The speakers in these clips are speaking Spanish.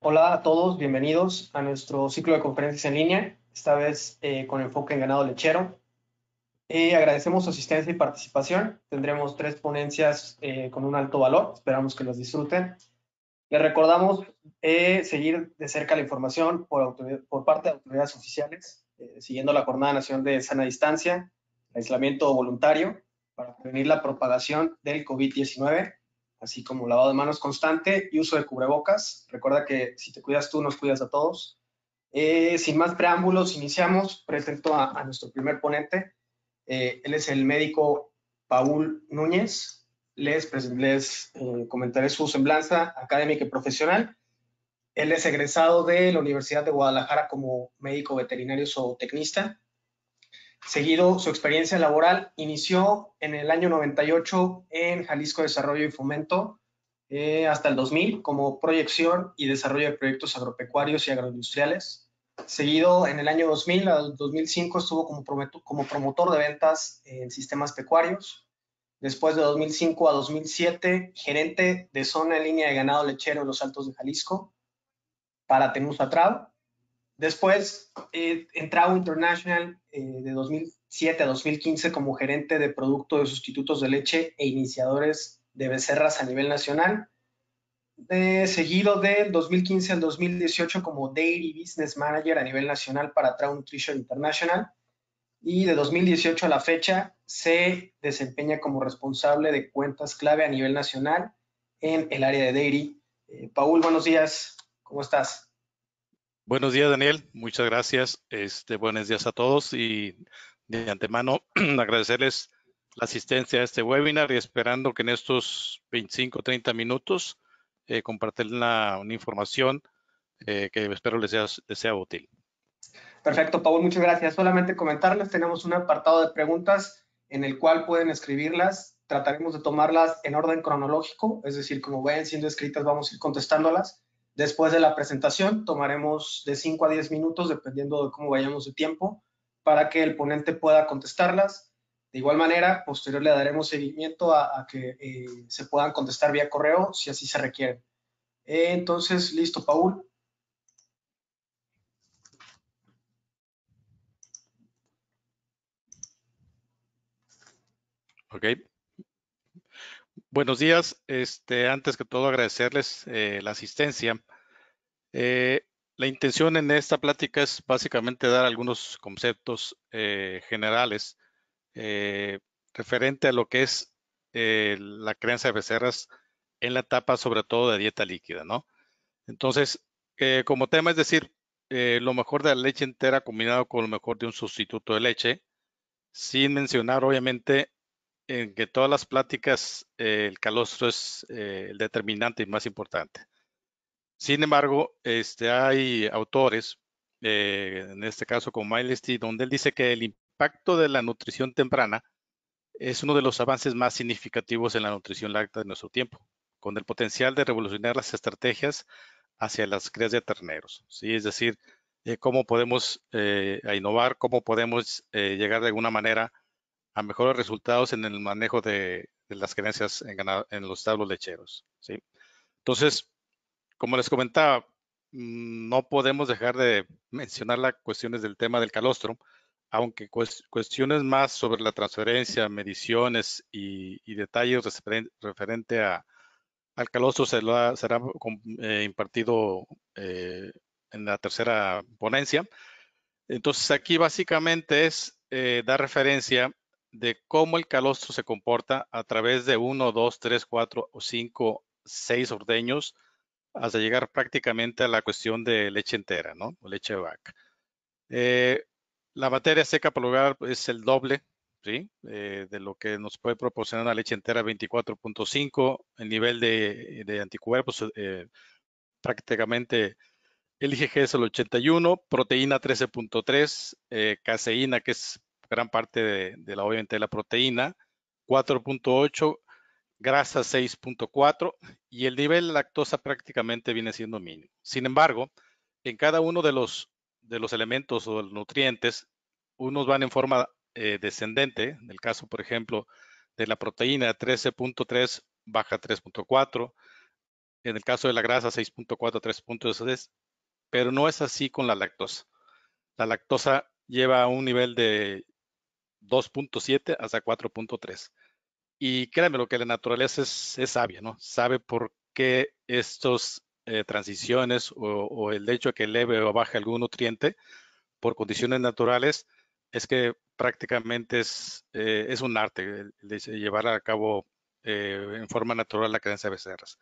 Hola a todos, bienvenidos a nuestro ciclo de conferencias en línea, esta vez eh, con enfoque en ganado lechero. Eh, agradecemos su asistencia y participación. Tendremos tres ponencias eh, con un alto valor, esperamos que las disfruten. Les recordamos eh, seguir de cerca la información por, por parte de autoridades oficiales, siguiendo la Jornada Nacional de Sana Distancia, aislamiento voluntario para prevenir la propagación del COVID-19 así como lavado de manos constante y uso de cubrebocas. Recuerda que si te cuidas tú, nos cuidas a todos. Eh, sin más preámbulos, iniciamos. Presento a, nuestro primer ponente. Eh, él es el médico Paul Núñez. Les, les eh, comentaré su semblanza académica y profesional. Él es egresado de la Universidad de Guadalajara como médico veterinario zootecnista. Seguido, su experiencia laboral inició en el año 98 en Jalisco Desarrollo y Fomento eh, hasta el 2000 como proyección y desarrollo de proyectos agropecuarios y agroindustriales. Seguido, en el año 2000 al 2005 estuvo como, como promotor de ventas en sistemas pecuarios. Después de 2005 a 2007, gerente de zona en línea de ganado lechero en los Altos de Jalisco para Temusa Atrado. Después eh, International eh, de 2007 a 2015 como gerente de producto de sustitutos de leche e iniciadores de becerras a nivel nacional. seguido del 2015 al 2018 como Dairy Business Manager a nivel nacional para Traum Nutrition International. Y de 2018 a la fecha se desempeña como responsable de cuentas clave a nivel nacional en el área de Dairy. Eh, Paul, buenos días, ¿cómo estás? Buenos días, Daniel. Muchas gracias. Este, buenos días a todos y de antemano agradecerles la asistencia a este webinar y esperando que en estos 25, o 30 minutos eh, compartan una, información eh, que espero les sea, les sea útil. Perfecto, Paul, muchas gracias. Solamente comentarles, tenemos un apartado de preguntas en el cual pueden escribirlas. Trataremos de tomarlas en orden cronológico, es decir, como vayan siendo escritas, vamos a ir contestándolas. Después de la presentación tomaremos de 5 a 10 minutos, dependiendo de cómo vayamos de tiempo, para que el ponente pueda contestarlas. De igual manera, posterior le daremos seguimiento a, que eh, se puedan contestar vía correo si así se requiere. Eh, entonces, listo, Paul. Ok, Buenos días. Este, antes que todo, agradecerles eh, la asistencia. Eh, la intención en esta plática es básicamente dar algunos conceptos eh, generales referente a lo que es la creencia de becerras en la etapa, sobre todo, de dieta líquida, ¿no? Entonces, como tema es decir, lo mejor de la leche entera combinado con lo mejor de un sustituto de leche, sin mencionar, obviamente, en que todas las pláticas eh, el calostro es eh, el determinante y más importante. Sin embargo, este, hay autores, eh, en este caso con Miles donde él dice que el impacto de la nutrición temprana es uno de los avances más significativos en la nutrición láctea de nuestro tiempo, con el potencial de revolucionar las estrategias hacia las crías de terneros. ¿sí? Es decir, cómo podemos innovar, cómo podemos llegar de alguna manera a mejores resultados en el manejo de, las creencias en, en, los tablos lecheros. ¿sí? Entonces, como les comentaba, mm, no podemos dejar de mencionar las cuestiones del tema del calostro, aunque cuestiones más sobre la transferencia, mediciones y, detalles referente a, al calostro se lo será eh, impartido eh, en la tercera ponencia. Entonces aquí básicamente es eh, dar referencia de cómo el calostro se comporta a través de 1, 2, 3, 4 o 5, 6 ordeños hasta llegar prácticamente a la cuestión de leche entera, ¿no? O leche de vaca. Eh, la materia seca por lugar es el doble, ¿sí? Eh, de lo que nos puede proporcionar la leche entera 24.5, el nivel de, anticuerpos eh, prácticamente el IgG es el 81, proteína 13.3, caseína que es gran parte de, la, obviamente, de la proteína, 4.8, grasa 6.4 y el nivel de lactosa prácticamente viene siendo mínimo. Sin embargo, en cada uno de los, de los elementos o nutrientes, unos van en forma eh, descendente, en el caso, por ejemplo, de la proteína 13.3 baja 3.4, en el caso de la grasa 6.4 3.3, pero no es así con la lactosa. La lactosa lleva un nivel de 2.7 hasta 4.3. Y créanme lo que la naturaleza es, sabia, ¿no? Sabe por qué estas eh, transiciones o, el hecho de que eleve o baje algún nutriente por condiciones naturales es que prácticamente es, eh, es un arte llevar a cabo eh, en forma natural la creencia de becerras.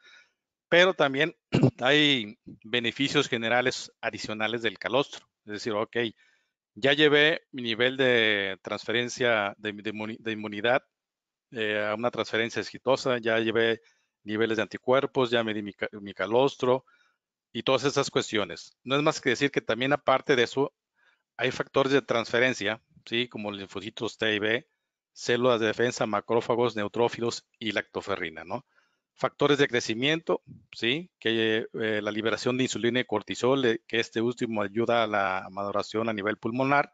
Pero también hay beneficios generales adicionales del calostro. Es decir, ok, ya llevé mi nivel de transferencia de, inmunidad eh, a una transferencia exitosa, ya llevé niveles de anticuerpos, ya medí mi, mi calostro y todas esas cuestiones. No es más que decir que también aparte de eso, hay factores de transferencia, ¿sí? como linfocitos T y B, células de defensa, macrófagos, neutrófilos y lactoferrina. ¿no? factores de crecimiento, ¿sí? que eh, la liberación de insulina y cortisol, eh, que este último ayuda a la maduración a nivel pulmonar,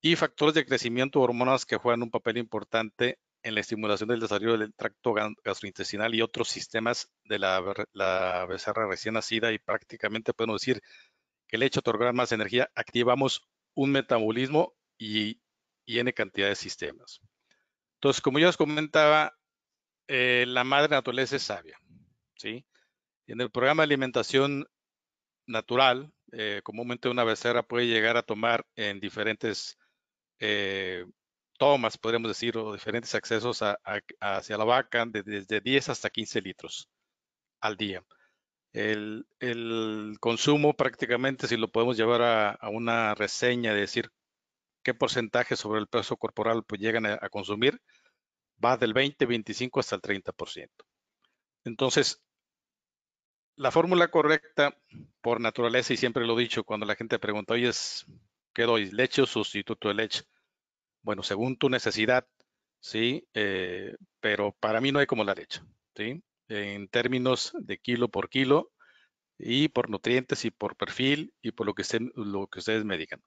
y factores de crecimiento, hormonas que juegan un papel importante en la estimulación del desarrollo del tracto gastrointestinal y otros sistemas de la, becerra recién nacida y prácticamente podemos decir que el hecho de otorgar más energía activamos un metabolismo y, tiene cantidad de sistemas. Entonces, como ya os comentaba, eh, la madre naturaleza es sabia, ¿sí? Y en el programa de alimentación natural, eh, comúnmente una becerra puede llegar a tomar en diferentes eh, tomas, podríamos decir, o diferentes accesos hacia la vaca, desde 10 hasta 15 litros al día. El, consumo prácticamente, si lo podemos llevar a, una reseña de decir qué porcentaje sobre el peso corporal pues llegan a consumir, va del 20, 25 hasta el 30%. Entonces, la fórmula correcta por naturaleza, y siempre lo he dicho cuando la gente pregunta, oye, ¿qué doy? ¿Leche o sustituto de leche? Bueno, según tu necesidad, ¿sí? Eh, pero para mí no hay como la leche, ¿sí? En términos de kilo por kilo y por nutrientes y por perfil y por lo que, lo que ustedes me digan.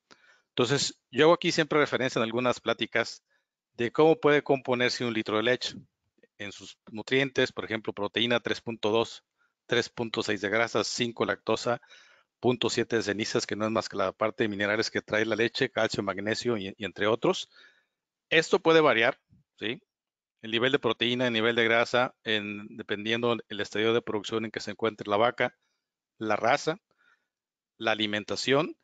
Entonces, yo hago aquí siempre referencia en algunas pláticas de cómo puede componerse un litro de leche en sus nutrientes, por ejemplo, proteína 3.2, 3.6 de grasas, 5 lactosa, 0.7 de cenizas, que no es más que la parte de minerales que trae la leche, calcio, magnesio y, entre otros. Esto puede variar, ¿sí? El nivel de proteína, el nivel de grasa, en, dependiendo el estadio de producción en que se encuentre la vaca, la raza, la alimentación.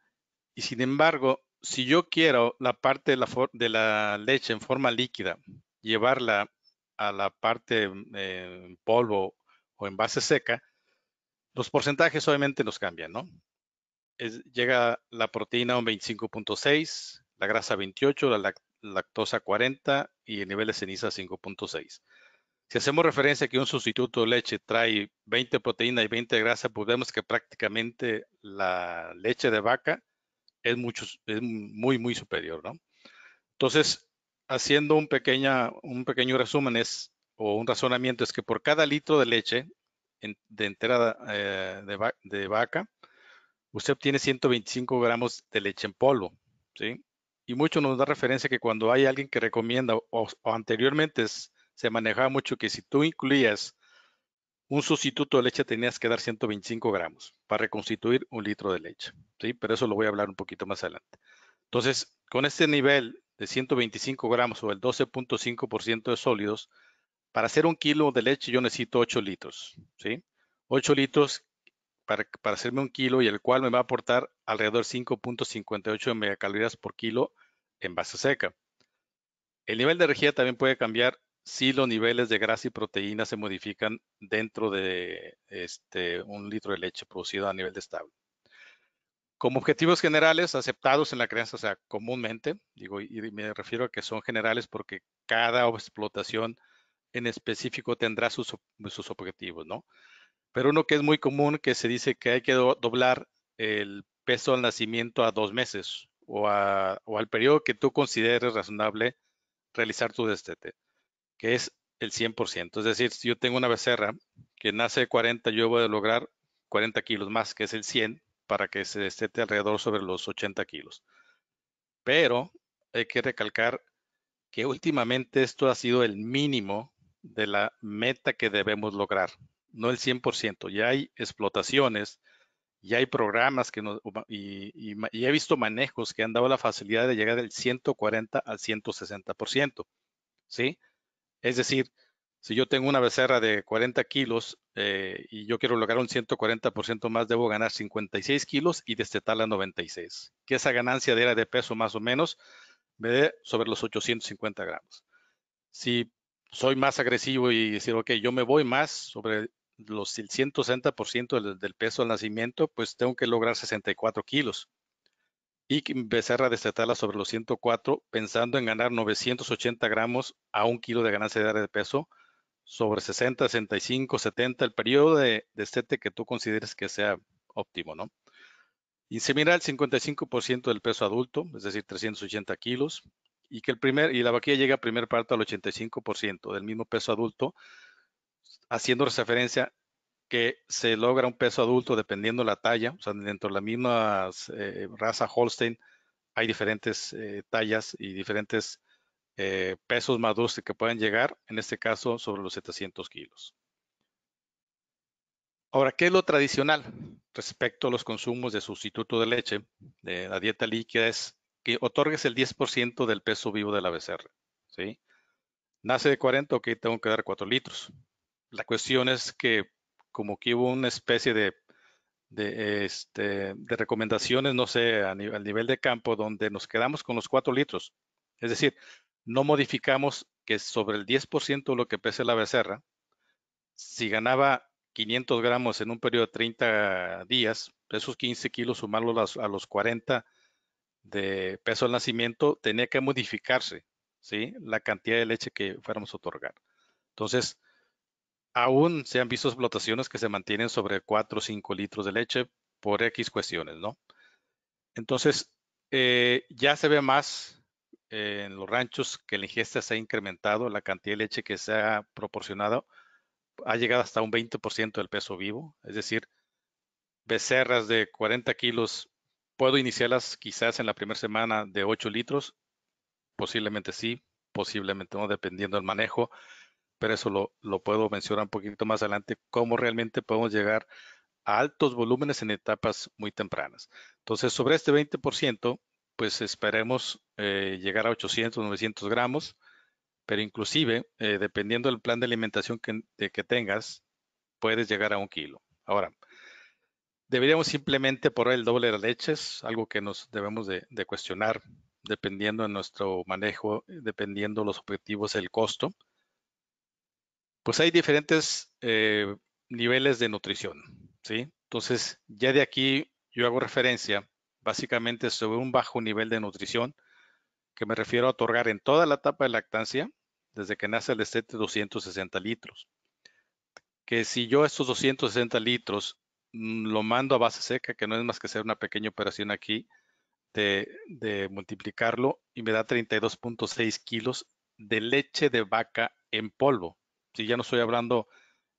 Y sin embargo, si yo quiero la parte de la, leche en forma líquida, llevarla a la parte en eh, polvo o en base seca, los porcentajes obviamente los cambian, ¿no? llega la proteína a un 25.6, la grasa 28, la lactosa 40 y el nivel de ceniza 5.6. Si hacemos referencia a que un sustituto de leche trae 20 proteína y 20 grasa, podemos vemos que prácticamente la leche de vaca es, mucho, es muy, muy superior, ¿no? Entonces, haciendo un, un pequeño resumen es, o un razonamiento, es que por cada litro de leche de entrada eh, de, vaca, usted obtiene 125 gramos de leche en polvo, ¿sí? Y mucho nos da referencia que cuando hay alguien que recomienda, o, anteriormente se manejaba mucho que si tú incluías un sustituto de leche tenías que dar 125 gramos para reconstituir un litro de leche. ¿sí? Pero eso lo voy a hablar un poquito más adelante. Entonces, con este nivel de 125 gramos o el 12.5% de sólidos, para hacer un kilo de leche yo necesito 8 litros. ¿sí? 8 litros para, hacerme un kilo y el cual me va a aportar alrededor 5.58 megacalorías por kilo en base seca. El nivel de energía también puede cambiar si los niveles de grasa y proteína se modifican dentro de este, un litro de leche producido a nivel de estable. Como objetivos generales aceptados en la crianza, o sea, comúnmente, digo, y me refiero a que son generales porque cada explotación en específico tendrá sus, objetivos, ¿no? Pero uno que es muy común, que se dice que hay que doblar el peso al nacimiento a dos meses o, o al periodo que tú consideres razonable realizar tu destete que es el 100%. Es decir, si yo tengo una becerra que nace de 40, yo voy a lograr 40 kilos más, que es el 100, para que se esté alrededor sobre los 80 kilos. Pero hay que recalcar que últimamente esto ha sido el mínimo de la meta que debemos lograr, no el 100%. Ya hay explotaciones, ya hay programas que y he visto manejos que han dado la facilidad de llegar del 140 al 160%. ¿Sí? Es decir, si yo tengo una becerra de 40 kilos eh, y yo quiero lograr un 140% más, debo ganar 56 kilos y destetarla 96, que esa ganancia de era de peso más o menos me dé sobre los 850 gramos. Si soy más agresivo y decir, ok, yo me voy más sobre los el 160% del, del peso al nacimiento, pues tengo que lograr 64 kilos y a destetarla sobre los 104, pensando en ganar 980 gramos a un kilo de ganancia de de peso sobre 60, 65, 70, el periodo de, destete que tú consideres que sea óptimo, ¿no? Inseminar el 55% del peso adulto, es decir, 380 kilos, y que el primer, y la vaquilla llega a primer parto al 85% del mismo peso adulto, haciendo referencia que se logra un peso adulto dependiendo la talla. O sea, dentro de la misma eh, raza Holstein hay diferentes eh, tallas y diferentes eh, pesos maduros que pueden llegar, en este caso sobre los 700 kilos. Ahora, ¿qué es lo tradicional respecto a los consumos de sustituto de leche? De la dieta líquida es que otorgues el 10% del peso vivo de la becerra. ¿sí? Nace de 40, ok, tengo que dar 4 litros. La cuestión es que como que hubo una especie de, de este, recomendaciones, no sé, a nivel, al nivel de campo, donde nos quedamos con los 4 litros. Es decir, no modificamos que sobre el 10% de lo que pese la becerra, si ganaba 500 gramos en un periodo de 30 días, esos 15 kilos, sumarlos a los 40 de peso al nacimiento, tenía que modificarse ¿sí? la cantidad de leche que fuéramos a otorgar. Entonces, aún se han visto explotaciones que se mantienen sobre 4 o 5 litros de leche por X cuestiones, ¿no? Entonces, eh, ya se ve más eh, en los ranchos que la ingesta se ha incrementado, la cantidad de leche que se ha proporcionado ha llegado hasta un 20% del peso vivo, es decir, becerras de 40 kilos, ¿puedo iniciarlas quizás en la primera semana de 8 litros? Posiblemente sí, posiblemente no, dependiendo del manejo pero eso lo, puedo mencionar un poquito más adelante, cómo realmente podemos llegar a altos volúmenes en etapas muy tempranas. Entonces, sobre este 20%, pues esperemos eh, llegar a 800, 900 gramos, pero inclusive, eh, dependiendo del plan de alimentación que, tengas, puedes llegar a un kilo. Ahora, deberíamos simplemente por el doble de leches, algo que nos debemos de, cuestionar dependiendo de nuestro manejo, dependiendo los objetivos, el costo. Pues hay diferentes eh, niveles de nutrición, ¿sí? Entonces, ya de aquí yo hago referencia básicamente sobre un bajo nivel de nutrición, que me refiero a otorgar en toda la etapa de lactancia, desde que nace el estete 260 litros. Que si yo estos 260 litros mm, lo mando a base seca, que no es más que hacer una pequeña operación aquí, de multiplicarlo y me da 32.6 kilos de leche de vaca en polvo y ya no estoy hablando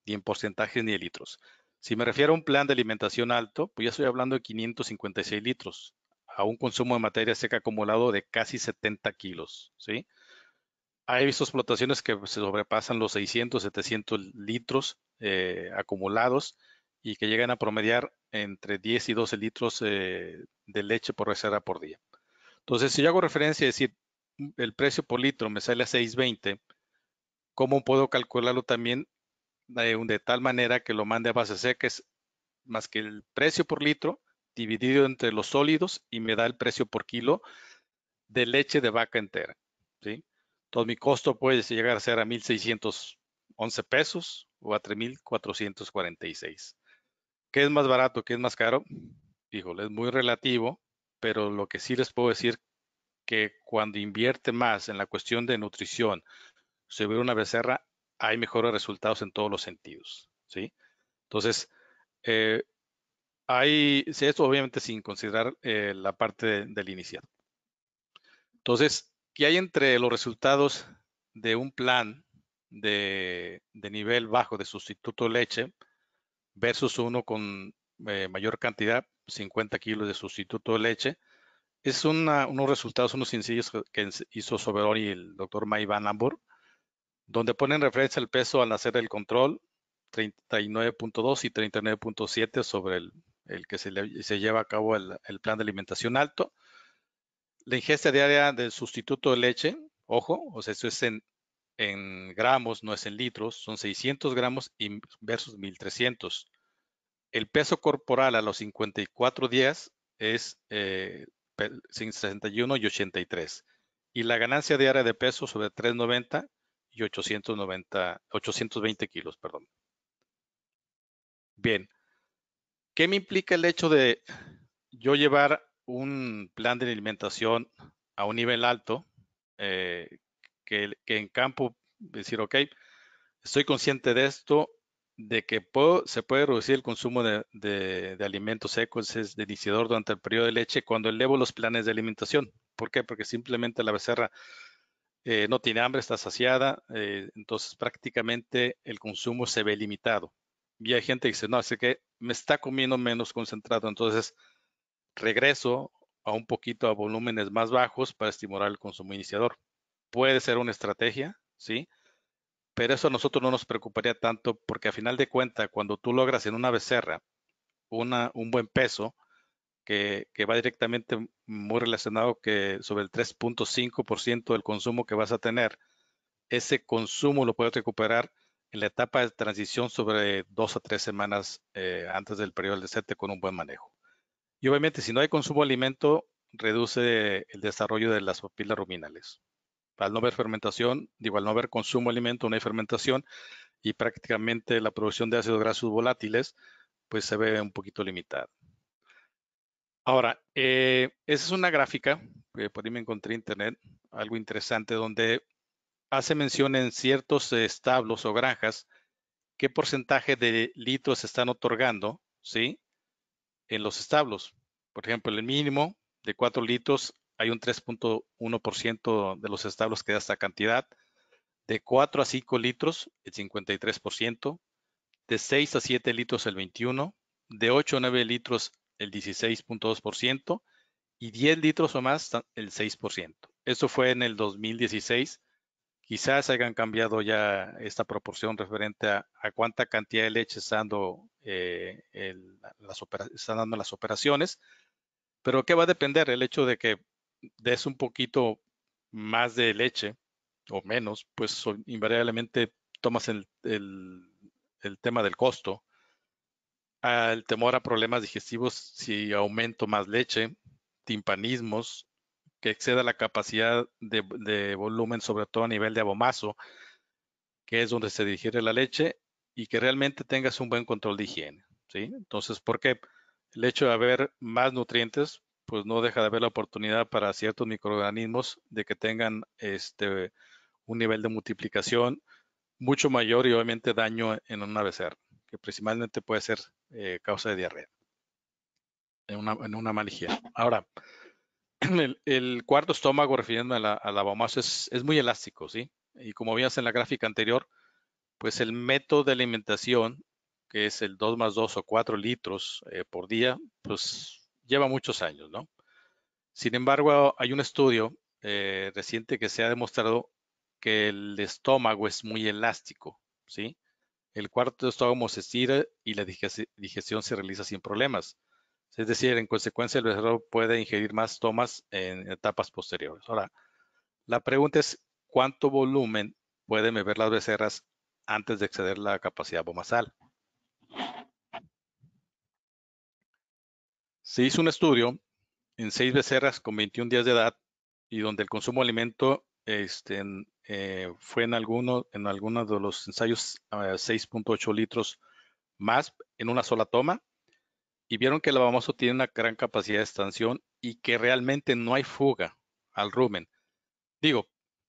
ni en porcentajes ni de litros. Si me refiero a un plan de alimentación alto, pues ya estoy hablando de 556 litros, a un consumo de materia seca acumulado de casi 70 kilos, ¿sí? Hay visto explotaciones que se sobrepasan los 600, 700 litros eh, acumulados y que llegan a promediar entre 10 y 12 litros eh, de leche por reserva por día. Entonces, si yo hago referencia, y decir, mm, el precio por litro me sale a 6.20, ¿Cómo puedo calcularlo también eh, de, tal manera que lo mande a base seca? Es más que el precio por litro dividido entre los sólidos y me da el precio por kilo de leche de vaca entera. ¿sí? Entonces mi costo puede llegar a ser a 1,611 pesos o a 3,446. ¿Qué es más barato? ¿Qué es más caro? Híjole, es muy relativo, pero lo que sí les puedo decir que cuando invierte más en la cuestión de nutrición, hubiera una becerra, hay mejores resultados en todos los sentidos, ¿sí? Entonces, eh, hay, esto obviamente sin considerar eh, la parte del inicial. Entonces, ¿qué hay entre los resultados de un plan de, de nivel bajo de sustituto de leche versus uno con eh, mayor cantidad, 50 kilos de sustituto de leche? Es unos resultados, unos sencillos que hizo Soberón y el doctor Maivan Ambor, donde ponen referencia el peso al hacer el control, 39.2 y 39.7 sobre el, que se, lleva a cabo el, plan de alimentación alto. La ingesta diaria del sustituto de leche, ojo, o sea, eso es en, en gramos, no es en litros, son 600 gramos versus 1300. El peso corporal a los 54 días es 61 eh, y 83. Y la ganancia diaria de peso sobre 390 890, 820 kilos, perdón. Bien, ¿qué me implica el hecho de yo llevar un plan de alimentación a un nivel alto eh, que, en campo decir, ok, estoy consciente de esto, de que se puede reducir el consumo de, de alimentos secos, es de iniciador durante el periodo de leche cuando elevo los planes de alimentación. ¿Por qué? Porque simplemente la becerra eh, no tiene hambre, está saciada, eh, entonces prácticamente el consumo se ve limitado. Y hay gente que dice, no, así que me está comiendo menos concentrado, entonces regreso a un poquito a volúmenes más bajos para estimular el consumo iniciador. Puede ser una estrategia, ¿sí? Pero eso a nosotros no nos preocuparía tanto porque a final de cuentas, cuando tú logras en una becerra un buen peso, que, va directamente muy relacionado que sobre el 3.5% del consumo que vas a tener, ese consumo lo puedes recuperar en la etapa de transición sobre dos a tres semanas eh, antes del periodo del desete con un buen manejo. Y obviamente si no hay consumo de alimento, reduce el desarrollo de las papilas ruminales. Al no haber fermentación, digo, al no haber consumo de alimento, no hay fermentación y prácticamente la producción de ácidos grasos volátiles, pues se ve un poquito limitada. Ahora, eh, esa es una gráfica que por ahí me encontré en internet, algo interesante, donde hace mención en ciertos eh, establos o granjas qué porcentaje de litros están otorgando, ¿sí? En los establos. Por ejemplo, el mínimo de 4 litros, hay un 3.1% de los establos que da esta cantidad. De 4 a 5 litros, el 53%. De 6 a 7 litros, el 21%. De 8 a 9 litros, el 16.2%, y 10 litros o más, el 6%. Eso fue en el 2016. Quizás hayan cambiado ya esta proporción referente a, cuánta cantidad de leche están dando, eh, las, están dando las operaciones, pero ¿qué va a depender? El hecho de que des un poquito más de leche o menos, pues invariablemente tomas el tema del costo al temor a problemas digestivos si aumento más leche, timpanismos, que exceda la capacidad de, volumen, sobre todo a nivel de abomazo, que es donde se digiere la leche, y que realmente tengas un buen control de higiene. ¿sí? Entonces, ¿por qué? El hecho de haber más nutrientes, pues no deja de haber la oportunidad para ciertos microorganismos de que tengan este, un nivel de multiplicación mucho mayor y obviamente daño en un becerra que principalmente puede ser eh, causa de diarrea en una, en Ahora, el, cuarto estómago, refiriéndome a la, a es, muy elástico, ¿sí? Y como veías en la gráfica anterior, pues el método de alimentación, que es el 2 más 2 o 4 litros eh, por día, pues lleva muchos años, ¿no? Sin embargo, hay un estudio eh, reciente que se ha demostrado que el estómago es muy elástico, ¿sí? el cuarto estómago se estira y la digestión se realiza sin problemas. Es decir, en consecuencia, el becerro puede ingerir más tomas en etapas posteriores. Ahora, la pregunta es, ¿cuánto volumen pueden beber las becerras antes de exceder la capacidad bomasal? Se hizo un estudio en seis becerras con 21 días de edad y donde el consumo de alimento este, eh, fue en algunos en de los ensayos 6.8 eh, litros más en una sola toma y vieron que el abomazo tiene una gran capacidad de extensión y que realmente no hay fuga al rumen. Digo,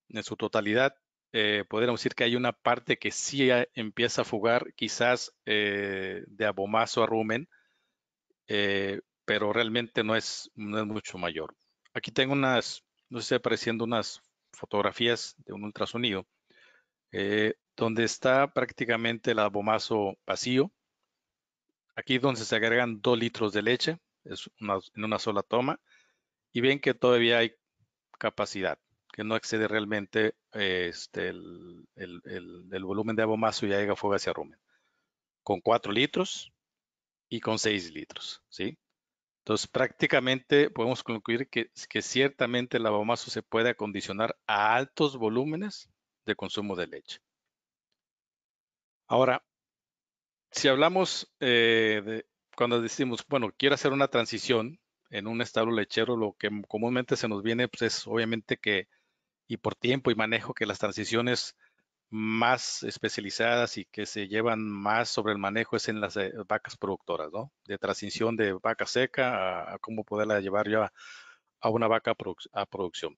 en su totalidad, eh, podríamos decir que hay una parte que sí empieza a fugar, quizás de abomazo a rumen, pero realmente no es, mucho mayor. Aquí tengo unas, no sé si apareciendo unas fotografías de un ultrasonido, eh, donde está prácticamente el abomazo vacío. Aquí donde se agregan dos litros de leche es en una sola toma y ven que todavía hay capacidad, que no excede realmente eh, este, el, volumen de abomazo y llega fuego hacia rumen, con 4 litros y con 6 litros, ¿sí? Entonces, prácticamente podemos concluir que, ciertamente el abomazo se puede acondicionar a altos volúmenes de consumo de leche. Ahora, si hablamos eh, de cuando decimos, bueno, quiero hacer una transición en un establo lechero, lo que comúnmente se nos viene pues, es obviamente que, y por tiempo y manejo, que las transiciones más especializadas y que se llevan más sobre el manejo es en las eh, vacas productoras, ¿no? De transición de vaca seca a, cómo poderla llevar ya a una vaca a producción.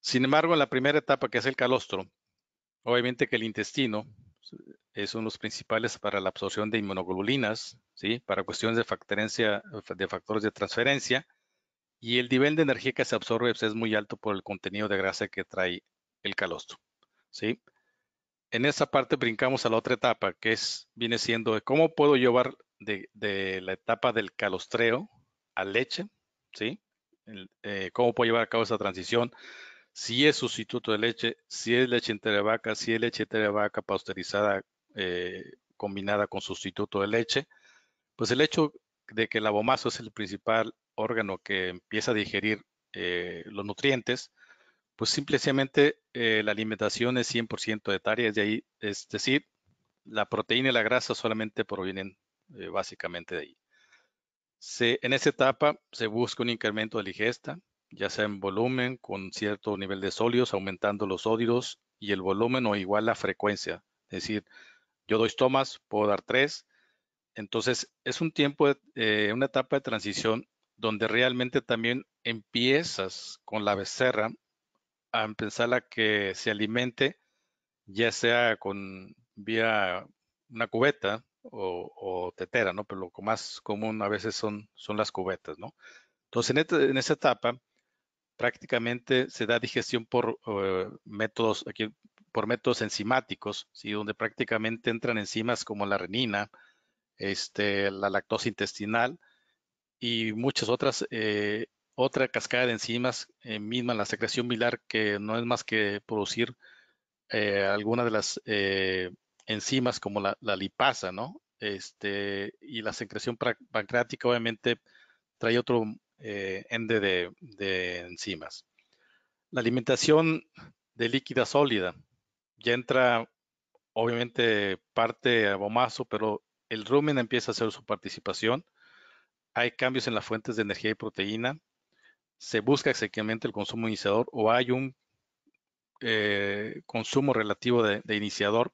Sin embargo, en la primera etapa, que es el calostro, obviamente que el intestino es uno de los principales para la absorción de inmunoglobulinas, ¿sí? Para cuestiones de, de factores de transferencia y el nivel de energía que se absorbe pues, es muy alto por el contenido de grasa que trae el calostro. ¿sí? En esa parte brincamos a la otra etapa, que viene siendo de cómo puedo llevar de, la etapa del calostreo a leche, eh, cómo puedo llevar a cabo esa transición, si es sustituto de leche, si es leche entera vaca, si es leche entera de vaca pasteurizada eh, combinada con sustituto de leche, pues el hecho de que el abomazo es el principal órgano que empieza a digerir eh, los nutrientes, pues simplemente eh, la alimentación es 100% de tareas de ahí, es decir, la proteína y la grasa solamente provienen eh, básicamente de ahí. en esa etapa se busca un incremento de la ingesta, ya sea en volumen con cierto nivel de sólidos, aumentando los sólidos y el volumen o igual la frecuencia. Es decir, yo doy tomas, puedo dar tres. Entonces, es un tiempo, eh, una etapa de transición donde realmente también empiezas con la becerra a empezar a que se alimente, ya sea con vía una cubeta o, tetera, ¿no? Pero lo más común a veces son, son las cubetas, ¿no? Entonces, en, este, esta, etapa, prácticamente se da digestión por eh, métodos, aquí, por métodos enzimáticos, Donde prácticamente entran enzimas como la renina, este, la lactosa intestinal y muchas otras eh, otra cascada de enzimas, eh, misma la secreción bilar, que no es más que producir eh, algunas de las eh, enzimas como la, lipasa, ¿no? Este, y la secreción pancreática obviamente trae otro eh, ende de, de, enzimas. La alimentación de líquida sólida, ya entra obviamente parte a bomazo, pero el rumen empieza a hacer su participación. Hay cambios en las fuentes de energía y proteína, se busca exactamente el consumo iniciador o hay un eh, consumo relativo de, iniciador,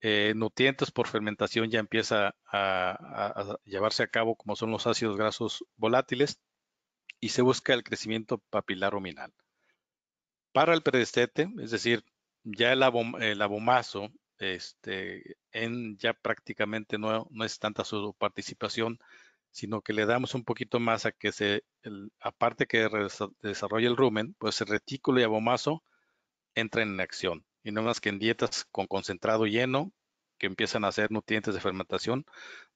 eh, nutrientes por fermentación ya empieza a, llevarse a cabo, como son los ácidos grasos volátiles, y se busca el crecimiento papilar ruminal. Para el predestete, es decir, ya el, abomazo, este, en, ya prácticamente no, no es tanta su participación sino que le damos un poquito más a que se, aparte que desarrolle el rumen, pues el retículo y abomaso entren en acción. Y no más que en dietas con concentrado lleno, que empiezan a hacer nutrientes de fermentación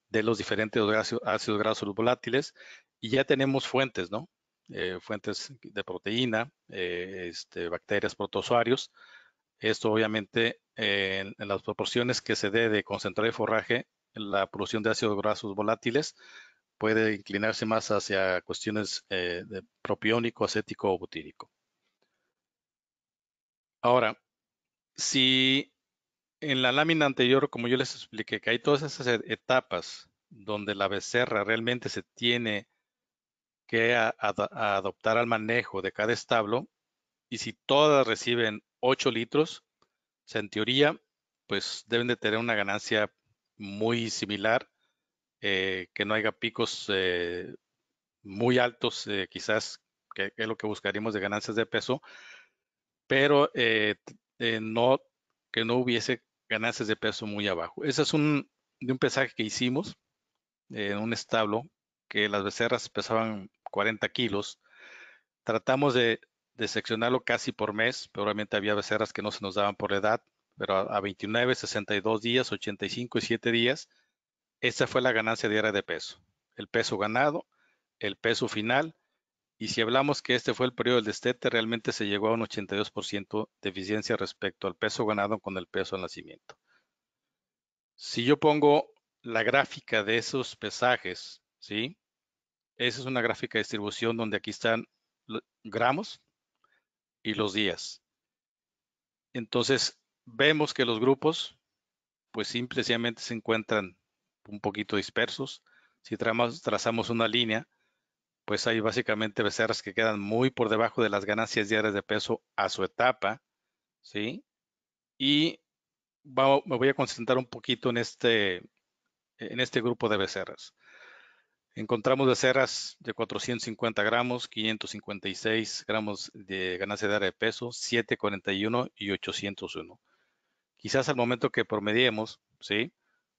de los diferentes ácidos, grasos volátiles, y ya tenemos fuentes, ¿no? Eh, fuentes de proteína, eh, este, bacterias, protozoarios. Esto obviamente eh, en, las proporciones que se dé de concentrado y forraje, la producción de ácidos grasos volátiles puede inclinarse más hacia cuestiones eh, de propiónico, acético o butírico. Ahora, si en la lámina anterior, como yo les expliqué, que hay todas esas e-, etapas donde la becerra realmente se tiene que adoptar al manejo de cada establo, y si todas reciben 8 litros, en teoría, pues deben de tener una ganancia muy similar eh, que no haya picos eh, muy altos, eh, quizás, que, es lo que buscaríamos de ganancias de peso, pero que no hubiese ganancias de peso muy abajo. Ese es un, de un pesaje que hicimos en un establo, que las becerras pesaban 40 kilos. Tratamos de, seccionarlo casi por mes, pero obviamente había becerras que no se nos daban por edad, pero a, a 29, 62 días, 85 y 7 días esta fue la ganancia diaria de peso. El peso ganado, el peso final, y si hablamos que este fue el periodo del destete, realmente se llegó a un 82% de eficiencia respecto al peso ganado con el peso al nacimiento. Si yo pongo la gráfica de esos pesajes, ¿sí? Esa es una gráfica de distribución donde aquí están los gramos y los días. Entonces, vemos que los grupos, pues simplemente se encuentran un poquito dispersos. Si trazamos una línea, pues hay básicamente becerras que quedan muy por debajo de las ganancias diarias de peso a su etapa, ¿sí? Y me voy a concentrar un poquito en este, en este grupo de becerras. Encontramos becerras de 450 gramos, 556 gramos de ganancia diaria de peso, 741 y 801. Quizás al momento que promediemos, ¿sí?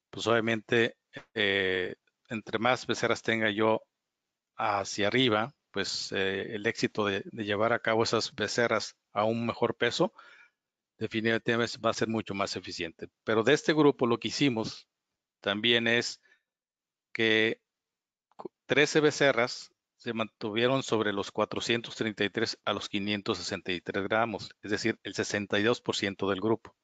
Pues obviamente eh, entre más becerras tenga yo hacia arriba, pues eh, el éxito de, llevar a cabo esas becerras a un mejor peso definitivamente va a ser mucho más eficiente. Pero de este grupo lo que hicimos también es que 13 becerras se mantuvieron sobre los 433 a los 563 gramos, es decir, el 62% del grupo.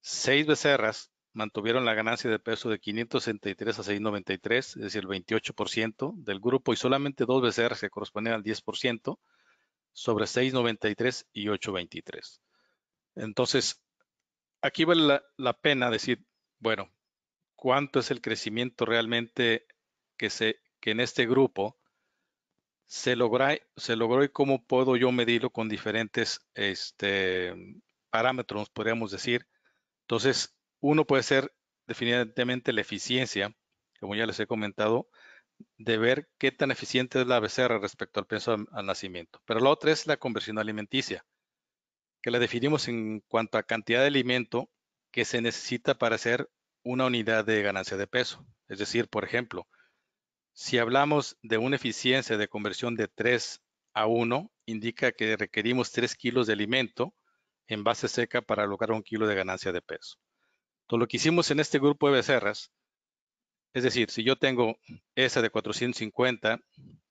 Seis becerras mantuvieron la ganancia de peso de 563 a 693, es decir, el 28% del grupo, y solamente dos BCRs que correspondían al 10% sobre 693 y 823. Entonces, aquí vale la, pena decir, bueno, ¿cuánto es el crecimiento realmente que, se, que en este grupo se, logra, se logró y cómo puedo yo medirlo con diferentes este, parámetros, podríamos decir? Entonces, uno puede ser definitivamente la eficiencia, como ya les he comentado, de ver qué tan eficiente es la becerra respecto al peso al nacimiento. Pero la otra es la conversión alimenticia, que la definimos en cuanto a cantidad de alimento que se necesita para hacer una unidad de ganancia de peso. Es decir, por ejemplo, si hablamos de una eficiencia de conversión de 3 a 1, indica que requerimos 3 kilos de alimento en base seca para lograr un kilo de ganancia de peso. Entonces, lo que hicimos en este grupo de becerras, es decir, si yo tengo esa de 450,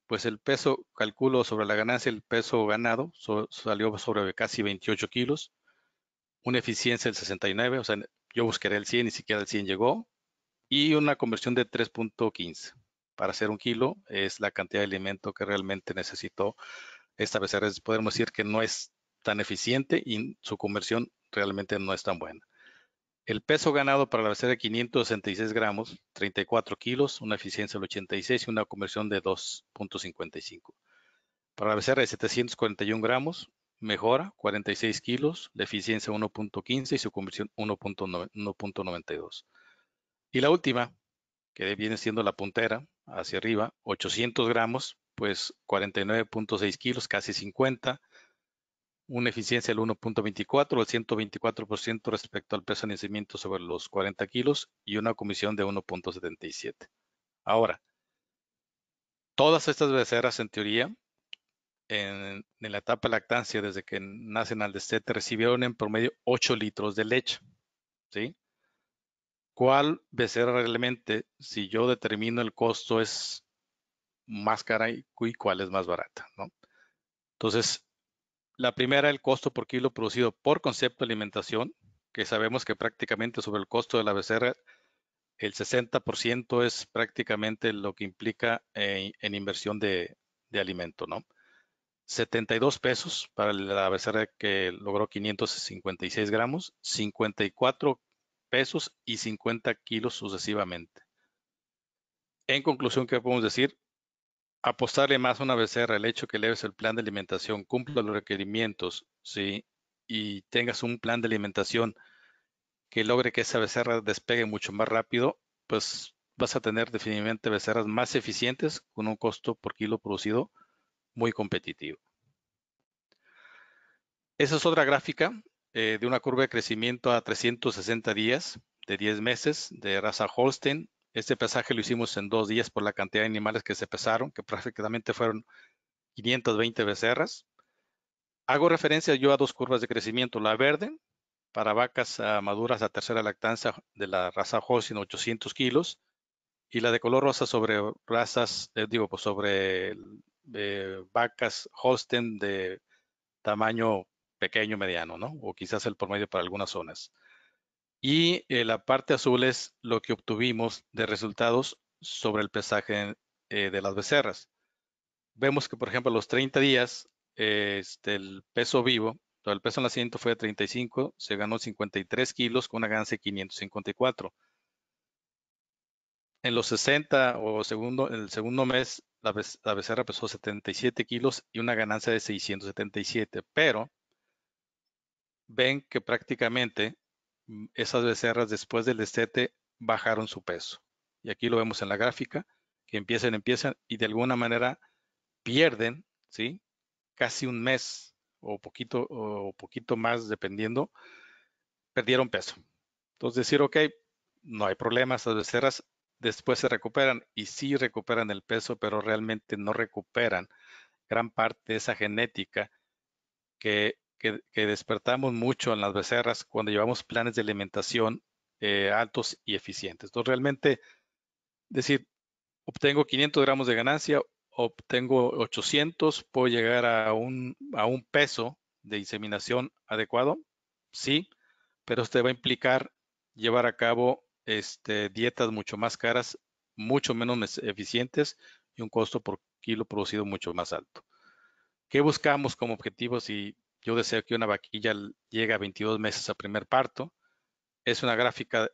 pues el peso, calculo sobre la ganancia, el peso ganado salió sobre casi 28 kilos, una eficiencia del 69, o sea, yo buscaré el 100, ni siquiera el 100 llegó, y una conversión de 3.15. Para hacer un kilo es la cantidad de alimento que realmente necesitó esta becerra. Podemos decir que no es tan eficiente y su conversión realmente no es tan buena. El peso ganado para la de 566 gramos, 34 kilos, una eficiencia del 86 y una conversión de 2.55. Para la becerra de 741 gramos, mejora 46 kilos, la eficiencia 1.15 y su conversión 1.92. Y la última, que viene siendo la puntera hacia arriba, 800 gramos, pues 49.6 kilos, casi 50, una eficiencia del 1.24 el 124% respecto al peso de nacimiento sobre los 40 kilos y una comisión de 1.77. Ahora, todas estas becerras en teoría, en, la etapa lactancia, desde que nacen al destete, recibieron en promedio 8 litros de leche. ¿sí? ¿Cuál becerra realmente, si yo determino el costo, es más cara y cuál es más barata? ¿no? Entonces, la primera, el costo por kilo producido por concepto de alimentación, que sabemos que prácticamente sobre el costo de la becerra, el 60% es prácticamente lo que implica eh, en, inversión de, alimento, ¿no? 72 pesos para la becerra que logró 556 gramos, 54 pesos y 50 kilos sucesivamente. En conclusión, ¿qué podemos decir? apostarle más a una becerra, el hecho que leves el plan de alimentación, cumpla los requerimientos, ¿sí? Y tengas un plan de alimentación que logre que esa becerra despegue mucho más rápido, pues vas a tener definitivamente becerras más eficientes con un costo por kilo producido muy competitivo. Esa es otra gráfica eh, de una curva de crecimiento a 360 días de 10 meses de raza Holstein este pesaje lo hicimos en dos días por la cantidad de animales que se pesaron, que prácticamente fueron 520 becerras. Hago referencia yo a dos curvas de crecimiento, la verde para vacas ah, maduras a tercera lactancia de la raza Holstein, 800 kilos y la de color rosa sobre razas, eh, digo, pues sobre eh, vacas Holstein de tamaño pequeño, mediano, O quizás el promedio para algunas zonas y eh, la parte azul es lo que obtuvimos de resultados sobre el pesaje eh, de las becerras. Vemos que, por ejemplo, los 30 días, eh, este, el peso vivo, el peso en fue de 35, se ganó 53 kilos con una ganancia de 554. En los 60 o segundo, en el segundo mes, la, becerra pesó 77 kilos y una ganancia de 677, pero ven que prácticamente Mm, esas becerras después del destete bajaron su peso. Y aquí lo vemos en la gráfica, que empiezan, empiezan y de alguna manera pierden, ¿sí? Casi un mes o poquito, o poquito más, dependiendo, perdieron peso. Entonces decir, ok, no hay problema, las becerras después se recuperan y sí recuperan el peso, pero realmente no recuperan gran parte de esa genética que que, despertamos mucho en las becerras cuando llevamos planes de alimentación eh, altos y eficientes. Entonces, realmente, decir, obtengo 500 gramos de ganancia, obtengo 800, puedo llegar a un, a un peso de inseminación adecuado, sí, pero esto va a implicar llevar a cabo este, dietas mucho más caras, mucho menos eficientes y un costo por kilo producido mucho más alto. ¿Qué buscamos como objetivos y yo deseo que una vaquilla llegue a 22 meses a primer parto. Es una gráfica,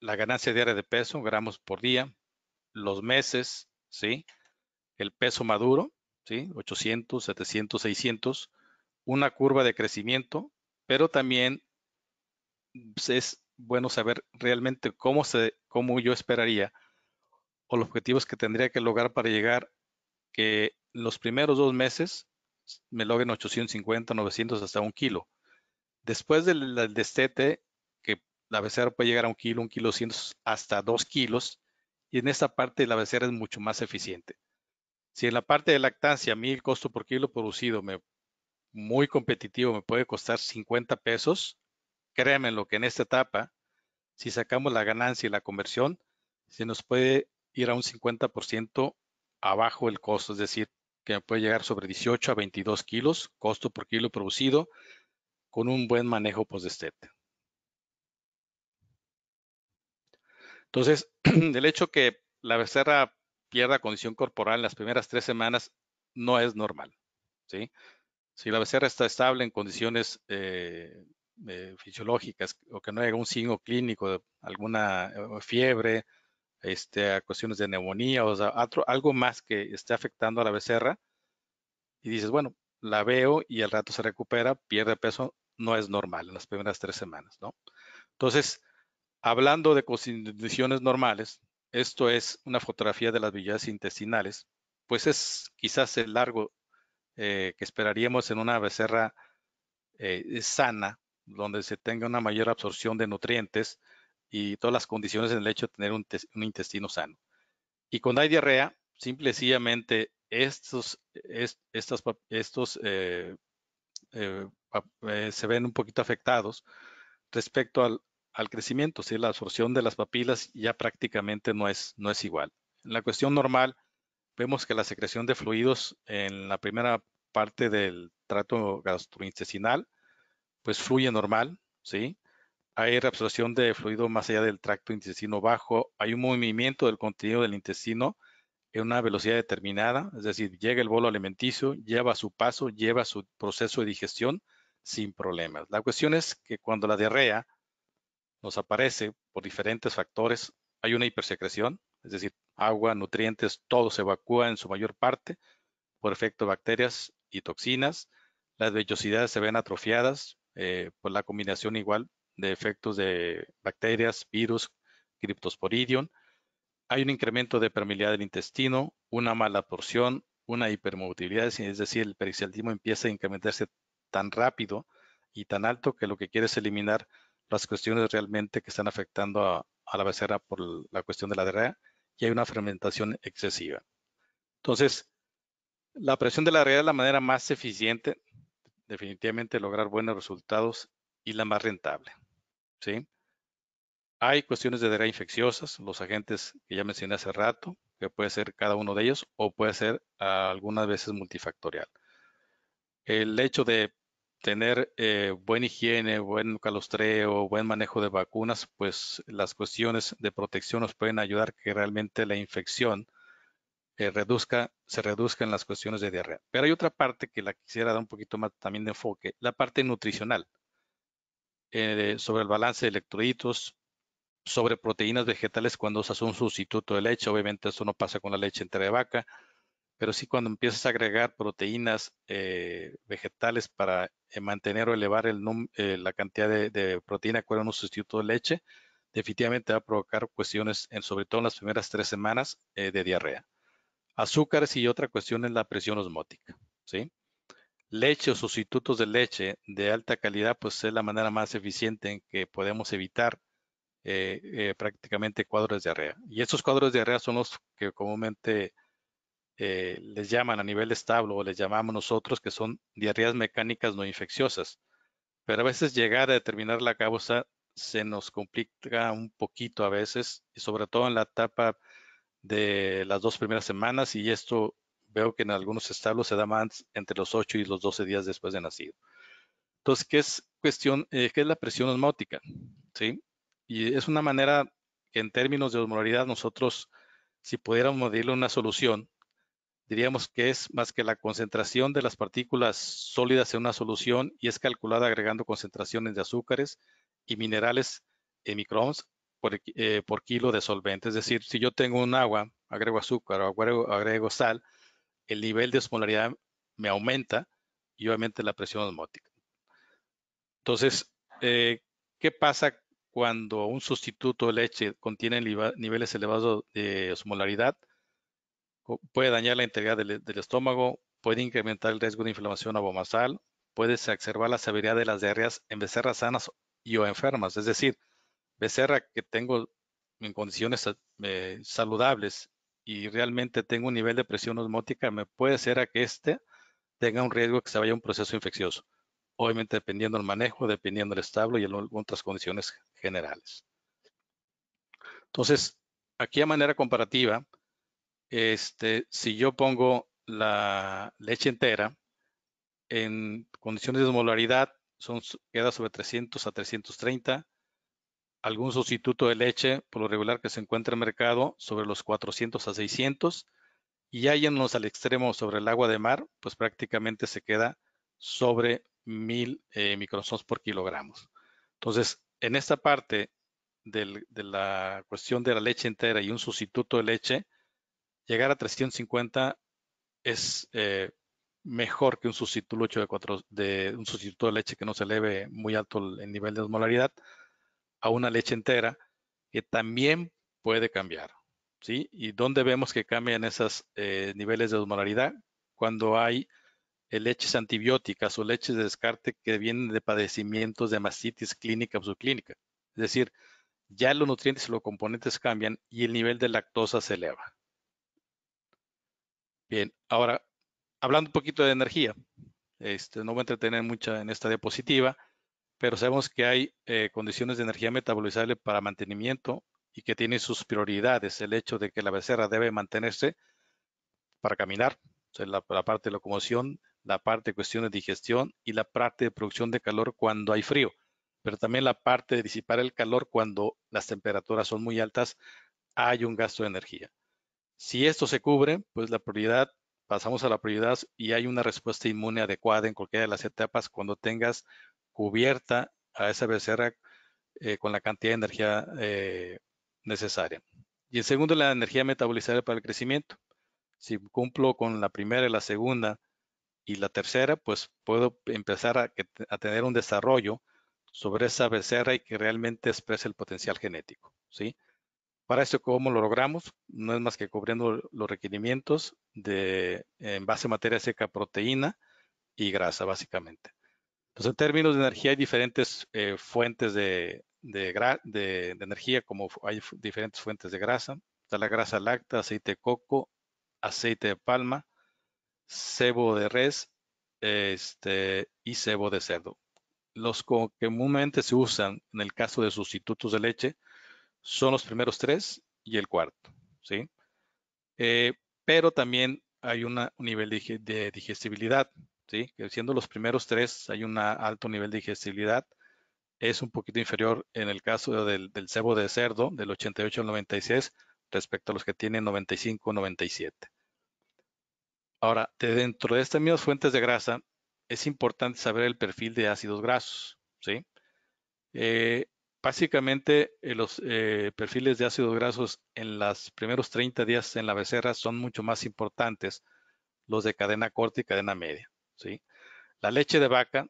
la ganancia diaria de peso, gramos por día, los meses, ¿sí? El peso maduro, ¿sí? 800, 700, 600. Una curva de crecimiento, pero también pues, es bueno saber realmente cómo, se, cómo yo esperaría o los objetivos que tendría que lograr para llegar que los primeros dos meses me logren 850, 900, hasta un kilo. Después del, destete, que la becerra puede llegar a un kilo, un kilo 100, hasta dos kilos, y en esta parte la becerra es mucho más eficiente. Si en la parte de lactancia a mí el costo por kilo producido me, muy competitivo me puede costar 50 pesos, créanme lo que en esta etapa, si sacamos la ganancia y la conversión, se nos puede ir a un 50% abajo el costo, es decir, que puede llegar sobre 18 a 22 kilos, costo por kilo producido, con un buen manejo post Entonces, el hecho que la becerra pierda condición corporal en las primeras tres semanas no es normal. Si la becerra está estable en condiciones eh, eh, fisiológicas o que no haya un signo clínico de alguna eh, fiebre, este, a cuestiones de neumonía o algo más que esté afectando a la becerra y dices, bueno, la veo y al rato se recupera, pierde peso, no es normal en las primeras tres semanas, ¿no? Entonces, hablando de condiciones normales, esto es una fotografía de las villas intestinales, pues es quizás el largo eh, que esperaríamos en una becerra eh, sana, donde se tenga una mayor absorción de nutrientes, y todas las condiciones en el hecho de tener un, intestino sano. Y cuando hay diarrea, simplemente estos, estos eh, eh, eh, se ven un poquito afectados respecto al, crecimiento, la absorción de las papilas ya prácticamente no es, no es igual. En la cuestión normal, vemos que la secreción de fluidos en la primera parte del trato gastrointestinal, pues fluye normal, ¿sí? hay reabsorción de fluido más allá del tracto intestino bajo, hay un movimiento del contenido del intestino en una velocidad determinada, es decir, llega el bolo alimenticio, lleva su paso, lleva su proceso de digestión sin problemas. La cuestión es que cuando la diarrea nos aparece por diferentes factores, hay una hipersecreción, es decir, agua, nutrientes, todo se evacúa en su mayor parte por efecto de bacterias y toxinas. Las vellosidades se ven atrofiadas eh, por pues la combinación igual de efectos de bacterias, virus, criptosporidium. Hay un incremento de permeabilidad del intestino, una mala porción, una hipermotilidad, es decir, el peristaltismo empieza a incrementarse tan rápido y tan alto que lo que quiere es eliminar las cuestiones realmente que están afectando a, la becerra por la cuestión de la diarrea y hay una fermentación excesiva. Entonces, la presión de la diarrea es la manera más eficiente, definitivamente, lograr buenos resultados y la más rentable. ¿sí? Hay cuestiones de diarrea infecciosas, los agentes que ya mencioné hace rato, que puede ser cada uno de ellos o puede ser algunas veces multifactorial. El hecho de tener eh, buena higiene, buen calostreo, buen manejo de vacunas, pues las cuestiones de protección nos pueden ayudar que realmente la infección eh, reduzca, se reduzca en las cuestiones de diarrea. Pero hay otra parte que la quisiera dar un poquito más también de enfoque, la parte nutricional. Eh, sobre el balance de electrolitos, sobre proteínas vegetales cuando usas un sustituto de leche. Obviamente eso no pasa con la leche entera de vaca, pero sí cuando empiezas a agregar proteínas eh, vegetales para eh, mantener o elevar la cantidad de, proteína que un sustituto de leche, definitivamente va a provocar cuestiones, sobre todo en las primeras tres semanas, de diarrea. Azúcares y otra cuestión es la presión osmótica. ¿sí? leche o sustitutos de leche de alta calidad, pues es la manera más eficiente en que podemos evitar eh, eh, prácticamente cuadros de diarrea. Y estos cuadros de diarrea son los que comúnmente eh, les llaman a nivel estable o les llamamos nosotros que son diarreas mecánicas no infecciosas. Pero a veces llegar a determinar la causa se nos complica un poquito a veces, y sobre todo en la etapa de las dos primeras semanas, y esto Veo que en algunos establos se da más entre los 8 y los 12 días después de nacido. Entonces, ¿qué es cuestión? Eh, es la presión osmótica? ¿Sí? Y es una manera que en términos de osmolaridad nosotros, si pudiéramos medirle una solución, diríamos que es más que la concentración de las partículas sólidas en una solución y es calculada agregando concentraciones de azúcares y minerales en microns eh, por, kilo de solvente. Es decir, si yo tengo un agua, agrego azúcar o agrego sal, el nivel de osmolaridad me aumenta y obviamente la presión osmótica. Entonces, eh, ¿qué pasa cuando un sustituto de leche contiene niveles elevados de osmolaridad? Puede dañar la integridad del, estómago, puede incrementar el riesgo de inflamación abomasal, puede exacerbar la severidad de las diarreas en becerras sanas y o enfermas. Es decir, becerra que tengo en condiciones eh, saludables y realmente tengo un nivel de presión osmótica, me puede ser a que este tenga un riesgo que se vaya un proceso infeccioso. Obviamente dependiendo del manejo, dependiendo del establo y en otras condiciones generales. Entonces, aquí a manera comparativa, este, si yo pongo la leche entera en condiciones de molaridad, son, queda sobre 300 a 330 algún sustituto de leche, por lo regular que se encuentra en el mercado, sobre los 400 a 600, y ya yéndonos al extremo sobre el agua de mar, pues prácticamente se queda sobre 1000 eh, microsos por kilogramos. Entonces, en esta parte de la cuestión de la leche entera y un sustituto de leche, llegar a 350 es eh, mejor que un sustituto de, de un sustituto de leche que no se eleve muy alto el nivel de osmolaridad, a una leche entera, que también puede cambiar. ¿sí? ¿Y dónde vemos que cambian esos eh, niveles de osmolaridad? Cuando hay eh, leches antibióticas o leches de descarte que vienen de padecimientos de mastitis clínica o subclínica. Es decir, ya los nutrientes y los componentes cambian y el nivel de lactosa se eleva. Bien, ahora, hablando un poquito de energía, este, no voy a entretener mucho en esta diapositiva, pero sabemos que hay eh, condiciones de energía metabolizable para mantenimiento y que tiene sus prioridades. El hecho de que la becerra debe mantenerse para caminar, o la, la, parte de locomoción, la parte de cuestiones de digestión y la parte de producción de calor cuando hay frío, pero también la parte de disipar el calor cuando las temperaturas son muy altas, hay un gasto de energía. Si esto se cubre, pues la prioridad, pasamos a la prioridad y hay una respuesta inmune adecuada en cualquiera de las etapas cuando tengas cubierta a esa becerra eh, con la cantidad de energía eh, necesaria. Y en segundo, la energía metabolizada para el crecimiento. Si cumplo con la primera y la segunda y la tercera, pues puedo empezar a, tener un desarrollo sobre esa becerra y que realmente exprese el potencial genético. ¿sí? Para eso, ¿cómo lo logramos? No es más que cubriendo los requerimientos de en base materia seca, proteína y grasa, básicamente. Entonces, pues, en términos de energía hay diferentes eh, fuentes de, de, energía, como hay diferentes fuentes de grasa. Está la grasa láctea, aceite de coco, aceite de palma, cebo de res este, y cebo de cerdo. Los que comúnmente se usan en el caso de sustitutos de leche son los primeros tres y el cuarto, ¿sí? Eh, pero también hay un nivel de digestibilidad siendo los primeros tres hay un alto nivel de digestibilidad. Es un poquito inferior en el caso del, cebo de cerdo, del 88 al 96, respecto a los que tienen 95 97. Ahora, dentro de estas mismas fuentes de grasa, es importante saber el perfil de ácidos grasos, ¿sí? Eh, básicamente, eh, los eh, perfiles de ácidos grasos en los primeros 30 días en la becerra son mucho más importantes los de cadena corta y cadena media, ¿sí? La leche de vaca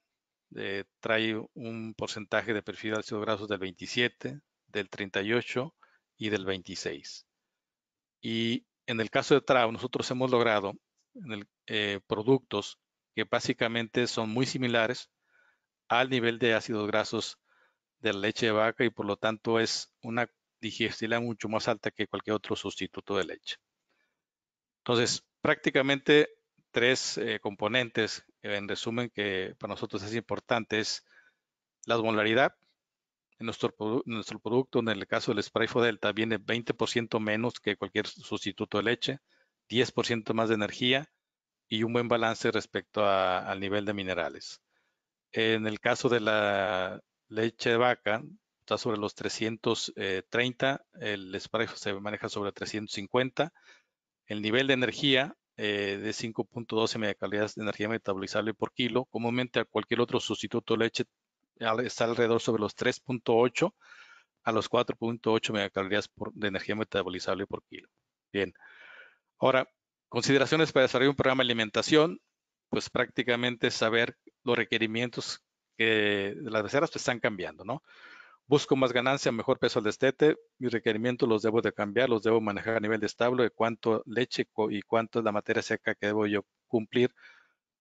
eh, trae un porcentaje de perfil de ácidos grasos del 27, del 38 y del 26. Y en el caso de Trau, nosotros hemos logrado eh, productos que básicamente son muy similares al nivel de ácidos grasos de la leche de vaca y por lo tanto es una digestibilidad mucho más alta que cualquier otro sustituto de leche. Entonces, prácticamente tres eh, componentes, en resumen, que para nosotros es importante, es la osmolaridad. En nuestro, nuestro producto, en el caso del spray Delta, viene 20% menos que cualquier sustituto de leche, 10% más de energía y un buen balance respecto al nivel de minerales. En el caso de la leche de vaca, está sobre los 330, eh, el spray se maneja sobre 350. El nivel de energía eh, de 5.12 megacalorías de energía metabolizable por kilo. Comúnmente a cualquier otro sustituto de leche está alrededor sobre los 3.8 a los 4.8 megacalorías de energía metabolizable por kilo. Bien. Ahora, consideraciones para desarrollar un programa de alimentación, pues prácticamente saber los requerimientos que las reservas pues, están cambiando, ¿no? Busco más ganancia, mejor peso al destete. Mis requerimientos los debo de cambiar, los debo manejar a nivel de establo de cuánto leche y cuánto es la materia seca que debo yo cumplir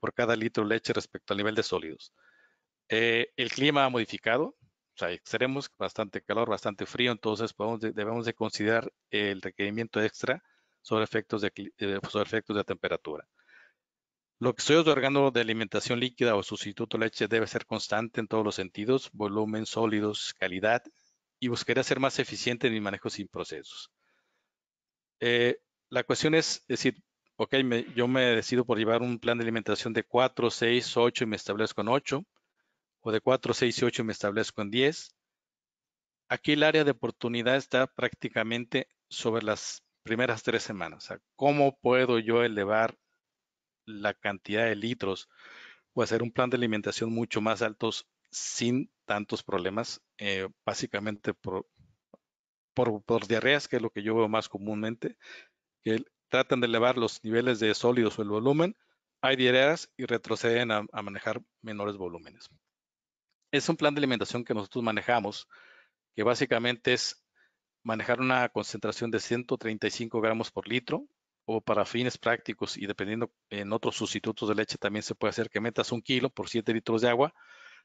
por cada litro de leche respecto al nivel de sólidos. Eh, el clima ha modificado, o sea, extremos, bastante calor, bastante frío, entonces debemos de considerar el requerimiento extra sobre efectos de, eh, sobre efectos de temperatura. Lo que estoy otorgando de alimentación líquida o sustituto leche debe ser constante en todos los sentidos, volumen, sólidos, calidad, y buscaré pues, ser más eficiente en mi manejo sin procesos. Eh, la cuestión es, decir, ok, yo me decido por llevar un plan de alimentación de 4, 6, 8 y me establezco en 8, o de 4, 6 y 8 y me establezco en 10. Aquí el área de oportunidad está prácticamente sobre las primeras tres semanas. O ¿Cómo puedo yo elevar la cantidad de litros o hacer un plan de alimentación mucho más altos sin tantos problemas, eh, básicamente por, por, diarreas, que es lo que yo veo más comúnmente, que tratan de elevar los niveles de sólidos o el volumen, hay diarreas y retroceden a manejar menores volúmenes. Es un plan de alimentación que nosotros manejamos, que básicamente es manejar una concentración de 135 gramos por litro o para fines prácticos y dependiendo en otros sustitutos de leche también se puede hacer que metas un kilo por 7 litros de agua,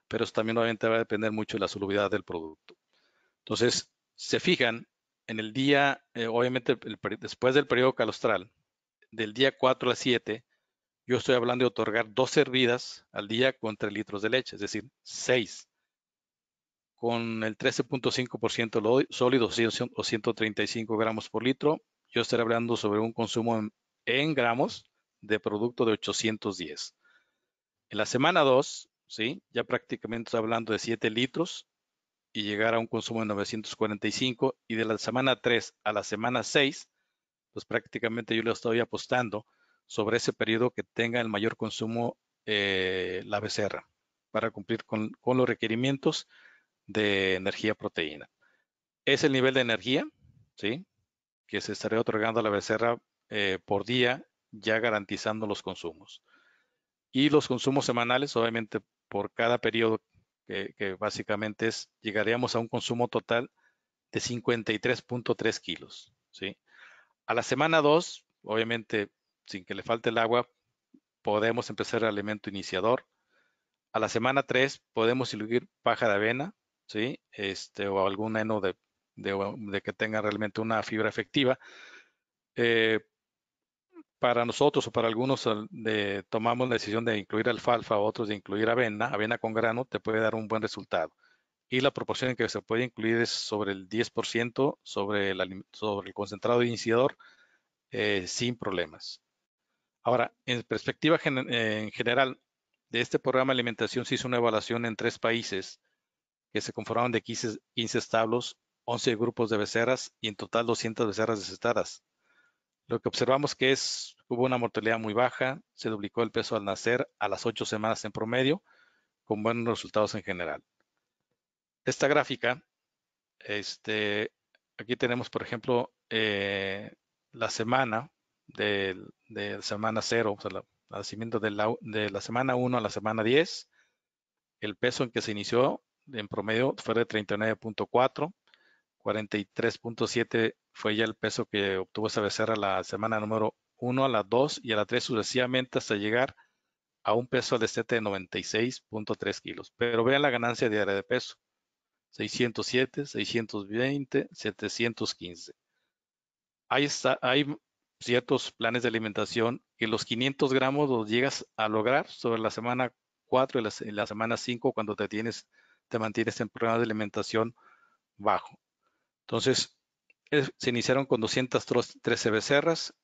pero también obviamente va a depender mucho de la solubilidad del producto. Entonces, se fijan, en el día, eh, obviamente después del periodo calostral, del día 4 a 7, yo estoy hablando de otorgar dos hervidas al día con 3 litros de leche, es decir, 6 con el 13.5% sólido o 135 gramos por litro yo estaré hablando sobre un consumo en, gramos de producto de 810. En la semana 2, ¿sí? ya prácticamente estoy hablando de 7 litros y llegar a un consumo de 945. Y de la semana 3 a la semana 6, pues prácticamente yo le estoy apostando sobre ese periodo que tenga el mayor consumo eh, la becerra para cumplir con, con, los requerimientos de energía proteína. Es el nivel de energía, ¿sí? que se estaría otorgando a la becerra eh, por día, ya garantizando los consumos. Y los consumos semanales, obviamente, por cada periodo, que, básicamente es, llegaríamos a un consumo total de 53.3 kilos. ¿sí? A la semana 2, obviamente, sin que le falte el agua, podemos empezar el alimento iniciador. A la semana 3 podemos incluir paja de avena, ¿sí? Este, o algún heno de de, que tenga realmente una fibra efectiva. Eh, para nosotros o para algunos tomamos la decisión de incluir alfalfa, otros de incluir avena. Avena con grano te puede dar un buen resultado. Y la proporción en que se puede incluir es sobre el 10% sobre el, sobre el concentrado iniciador eh, sin problemas. Ahora, en perspectiva en general, de este programa de alimentación se hizo una evaluación en tres países que se conformaban de 15 establos 11 grupos de becerras y en total 200 becerras desestadas. Lo que observamos que es, hubo una mortalidad muy baja, se duplicó el peso al nacer a las 8 semanas en promedio, con buenos resultados en general. Esta gráfica, este, aquí tenemos, por ejemplo, eh, la semana de, la semana 0, o sea, el nacimiento de la, de la semana 1 a la semana 10, el peso en que se inició en promedio fue de 39.4, 43.7 fue ya el peso que obtuvo esa becerra la semana número 1 a la 2 y a la 3 sucesivamente hasta llegar a un peso al de 96.3 kilos. Pero vean la ganancia diaria de peso. 607, 620, 715. hay ciertos planes de alimentación que los 500 gramos los llegas a lograr sobre la semana 4 y la, semana 5 cuando te, tienes, te mantienes en programa de alimentación bajo. Entonces, se iniciaron con 213 becerras,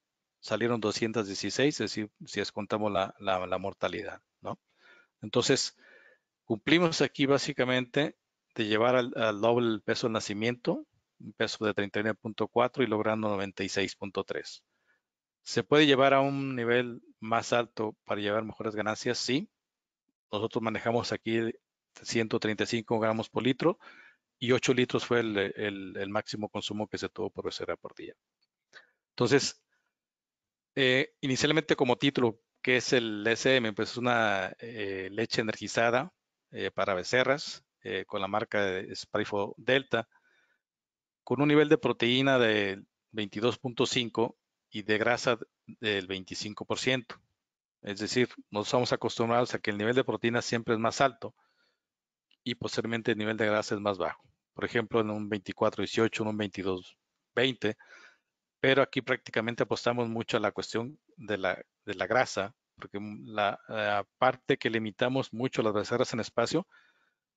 salieron 216, es decir, si descontamos la, la, mortalidad, ¿no? Entonces, cumplimos aquí básicamente de llevar al, doble el peso de nacimiento, un peso de 39.4 y logrando 96.3. ¿Se puede llevar a un nivel más alto para llevar mejores ganancias? Sí. Nosotros manejamos aquí 135 gramos por litro, y 8 litros fue el, máximo consumo que se tuvo por becerra por día. Entonces, eh, inicialmente como título, ¿qué es el SM? Pues es una eh, leche energizada eh, para becerras con la marca de Delta, con un nivel de proteína de 22.5 y de grasa del 25%. Es decir, nos vamos acostumbrados a que el nivel de proteína siempre es más alto y posteriormente el nivel de grasa es más bajo. Por ejemplo, en un 24-18, en un 22-20, pero aquí prácticamente apostamos mucho a la cuestión de la, grasa, porque la, parte que limitamos mucho las grasas en espacio,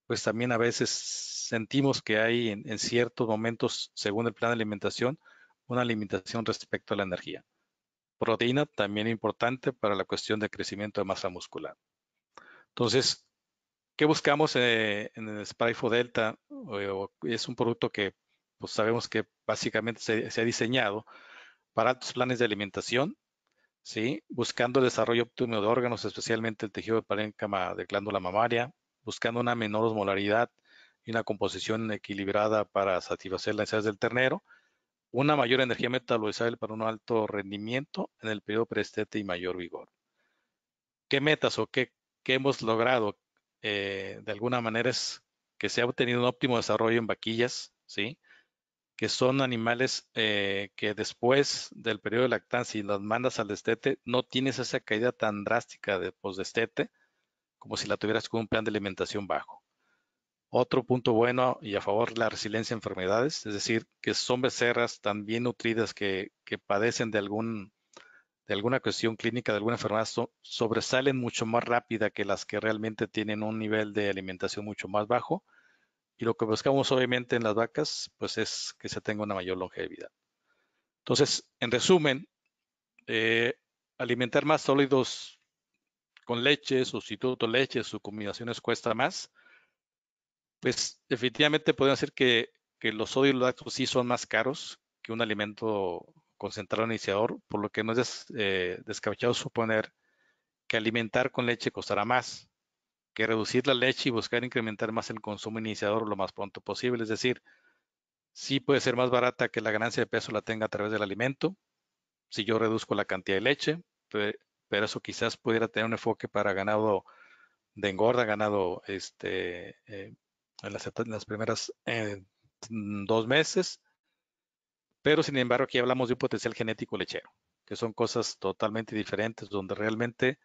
pues también a veces sentimos que hay en, en ciertos momentos, según el plan de alimentación, una limitación respecto a la energía. Proteína también importante para la cuestión de crecimiento de masa muscular. Entonces, ¿Qué buscamos eh, en el Spryfo Delta? es un producto que pues, sabemos que básicamente se, ha diseñado para altos planes de alimentación, ¿sí? buscando el desarrollo óptimo de órganos, especialmente el tejido de paréncama de glándula mamaria, buscando una menor osmolaridad y una composición equilibrada para satisfacer las necesidades del ternero, una mayor energía metabolizable para un alto rendimiento en el periodo prestete y mayor vigor. ¿Qué metas o qué, qué hemos logrado? Eh, de alguna manera es que se ha obtenido un óptimo desarrollo en vaquillas, ¿sí? que son animales eh, que después del periodo de lactancia y las mandas al destete, no tienes esa caída tan drástica de destete, como si la tuvieras con un plan de alimentación bajo. Otro punto bueno y a favor la resiliencia a enfermedades, es decir, que son becerras tan bien nutridas que, que padecen de algún alguna cuestión clínica, de alguna enfermedad, sobresalen mucho más rápida que las que realmente tienen un nivel de alimentación mucho más bajo. Y lo que buscamos obviamente en las vacas, pues es que se tenga una mayor longevidad. Entonces, en resumen, eh, alimentar más sólidos con leche, sustituto leche, sus combinaciones cuesta más, pues efectivamente, podemos decir que, que los sólidos lácteos sí son más caros que un alimento concentrar al iniciador, por lo que no es eh, descabellado suponer que alimentar con leche costará más que reducir la leche y buscar incrementar más el consumo iniciador lo más pronto posible. Es decir, sí puede ser más barata que la ganancia de peso la tenga a través del alimento, si yo reduzco la cantidad de leche, pero eso quizás pudiera tener un enfoque para ganado de engorda, ganado este, eh, en, las, primeras eh, dos meses, pero sin embargo, aquí hablamos de un potencial genético lechero, que son cosas totalmente diferentes, donde realmente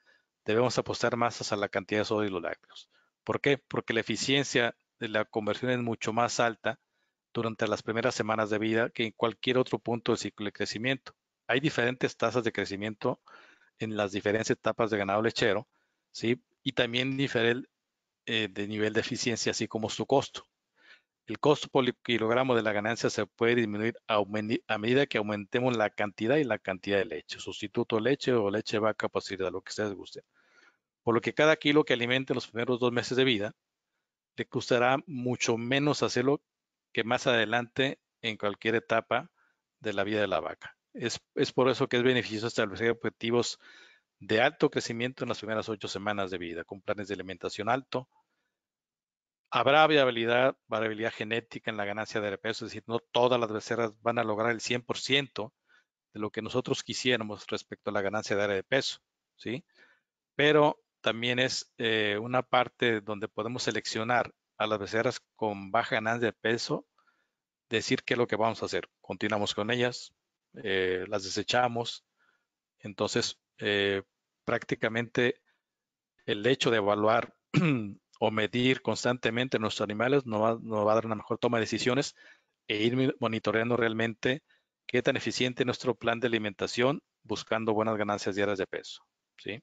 debemos apostar más a la cantidad de sodio y los lácteos. ¿Por qué? Porque la eficiencia de la conversión es mucho más alta durante las primeras semanas de vida que en cualquier otro punto del ciclo de crecimiento. Hay diferentes tasas de crecimiento en las diferentes etapas de ganado lechero, ¿sí? Y también diferente eh, de nivel de eficiencia, así como su costo. El costo por kilogramo de la ganancia se puede disminuir a medida que aumentemos la cantidad y la cantidad de leche, sustituto leche o leche vaca, a pues, lo que ustedes gusten. Por lo que cada kilo que alimente en los primeros dos meses de vida le costará mucho menos hacerlo que más adelante en cualquier etapa de la vida de la vaca. es por eso que es beneficioso establecer objetivos de alto crecimiento en las primeras ocho semanas de vida, con planes de alimentación alto, Habrá variabilidad, genética en la ganancia de peso, es decir, no todas las becerras van a lograr el 100% de lo que nosotros quisiéramos respecto a la ganancia de área de peso, ¿sí? Pero también es eh, una parte donde podemos seleccionar a las becerras con baja ganancia de peso, decir qué es lo que vamos a hacer. Continuamos con ellas, eh, las desechamos. Entonces, eh, prácticamente el hecho de evaluar o medir constantemente nuestros animales nos va, a dar una mejor toma de decisiones e ir monitoreando realmente qué tan eficiente es nuestro plan de alimentación buscando buenas ganancias diarias de peso. ¿sí?